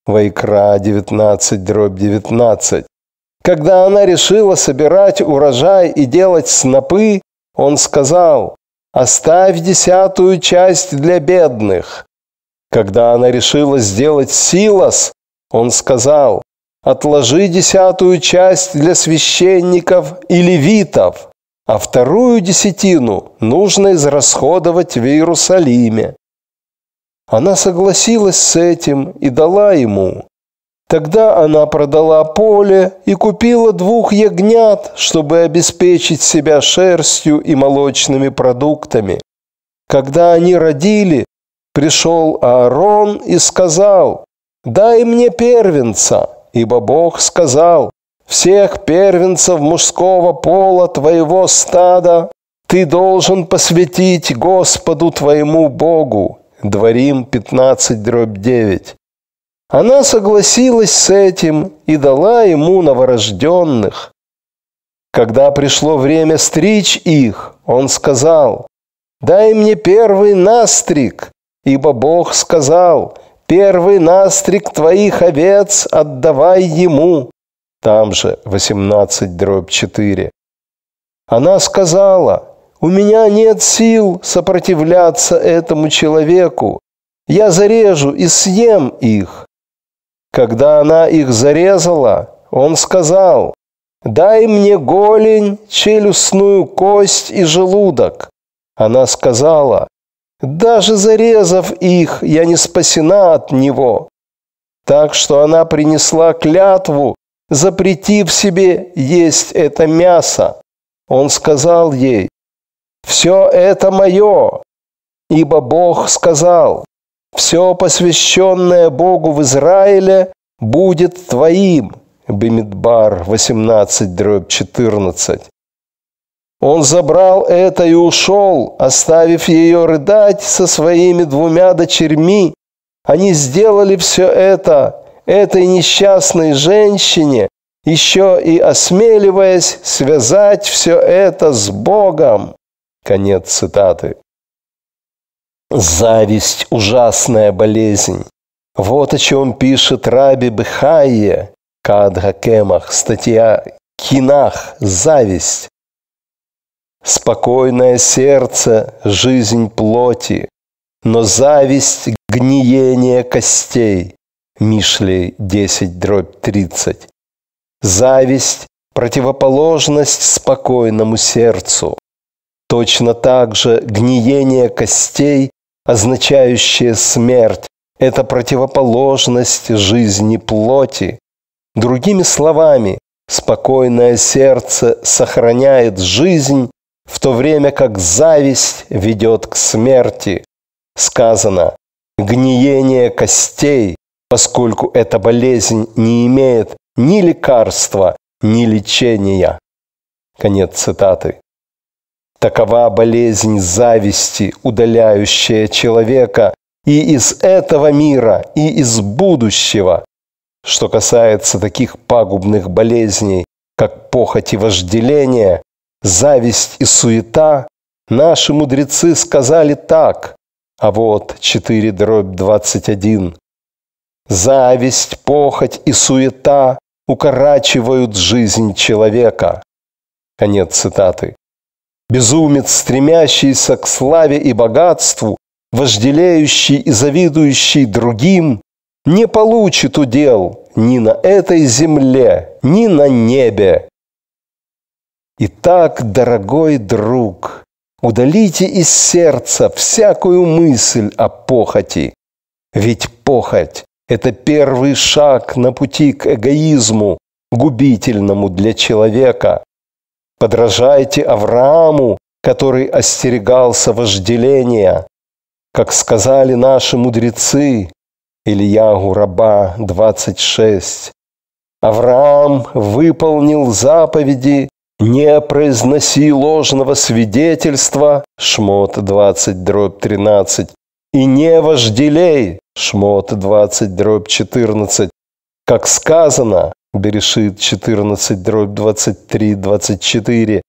Вайкра 19, дробь 19. Когда она решила собирать урожай и делать снопы, он сказал, «Оставь десятую часть для бедных». Когда она решила сделать силос, он сказал, «Отложи десятую часть для священников и левитов, а вторую десятину нужно израсходовать в Иерусалиме». Она согласилась с этим и дала ему. Тогда она продала поле и купила двух ягнят, чтобы обеспечить себя шерстью и молочными продуктами. Когда они родили, пришел Аарон и сказал, «Дай мне первенца, ибо Бог сказал, всех первенцев мужского пола твоего стада ты должен посвятить Господу твоему Богу». Дворим 15, дробь 9. Она согласилась с этим и дала ему новорожденных. Когда пришло время стричь их, он сказал, «Дай мне первый настриг, ибо Бог сказал, первый настриг твоих овец отдавай ему». Там же 18 дробь 4. Она сказала, «У меня нет сил сопротивляться этому человеку. Я зарежу и съем их. Когда она их зарезала, он сказал, «Дай мне голень, челюстную кость и желудок». Она сказала, «Даже зарезав их, я не спасена от него». Так что она принесла клятву, запретив себе есть это мясо. Он сказал ей, «Все это мое, ибо Бог сказал, все посвященное Богу в Израиле будет твоим. Бимидбар 18, дробь 14. Он забрал это и ушел, оставив ее рыдать со своими двумя дочерьми. Они сделали все это этой несчастной женщине, еще и осмеливаясь связать все это с Богом. Конец цитаты. Зависть – ужасная болезнь. Вот о чем пишет Раби Бхайе Кадга Кемах, статья Кинах, зависть. Спокойное сердце – жизнь плоти, но зависть – гниение костей. Мишлей 10, дробь 30. Зависть – противоположность спокойному сердцу. Точно так же гниение костей означающее смерть. Это противоположность жизни плоти. Другими словами, спокойное сердце сохраняет жизнь, в то время как зависть ведет к смерти. Сказано, гниение костей, поскольку эта болезнь не имеет ни лекарства, ни лечения. Конец цитаты. Такова болезнь зависти, удаляющая человека и из этого мира, и из будущего. Что касается таких пагубных болезней, как похоть и вожделение, зависть и суета, наши мудрецы сказали так, а вот 4 дробь 21. Зависть, похоть и суета укорачивают жизнь человека. Конец цитаты безумец, стремящийся к славе и богатству, вожделеющий и завидующий другим, не получит удел ни на этой земле, ни на небе. Итак, дорогой друг, удалите из сердца всякую мысль о похоти, ведь похоть – это первый шаг на пути к эгоизму, губительному для человека, подражайте Аврааму, который остерегался вожделения. Как сказали наши мудрецы, Ильягу раба 26, Авраам выполнил заповеди «Не произноси ложного свидетельства» Шмот 20, дробь 13, «И не вожделей» Шмот 20, дробь 14, как сказано, Берешит 14, дробь 23, 24.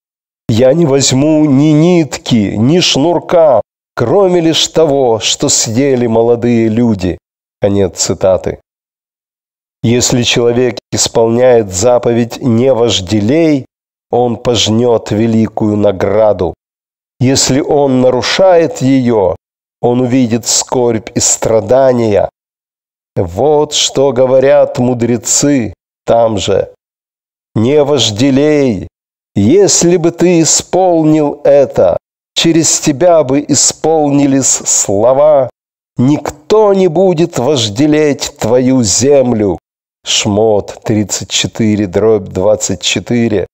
«Я не возьму ни нитки, ни шнурка, кроме лишь того, что съели молодые люди». Конец цитаты. Если человек исполняет заповедь не вожделей, он пожнет великую награду. Если он нарушает ее, он увидит скорбь и страдания. Вот что говорят мудрецы там же. Не вожделей, если бы ты исполнил это, через тебя бы исполнились слова «Никто не будет вожделеть твою землю». Шмот 34, дробь 24.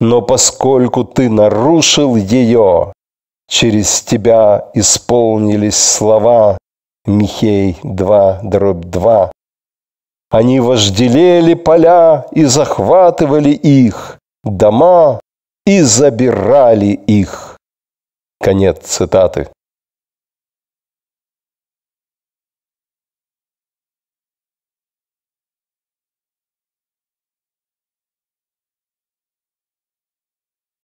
Но поскольку ты нарушил ее, через тебя исполнились слова Михей 2, дробь 2. Они вожделели поля и захватывали их, дома и забирали их. Конец цитаты.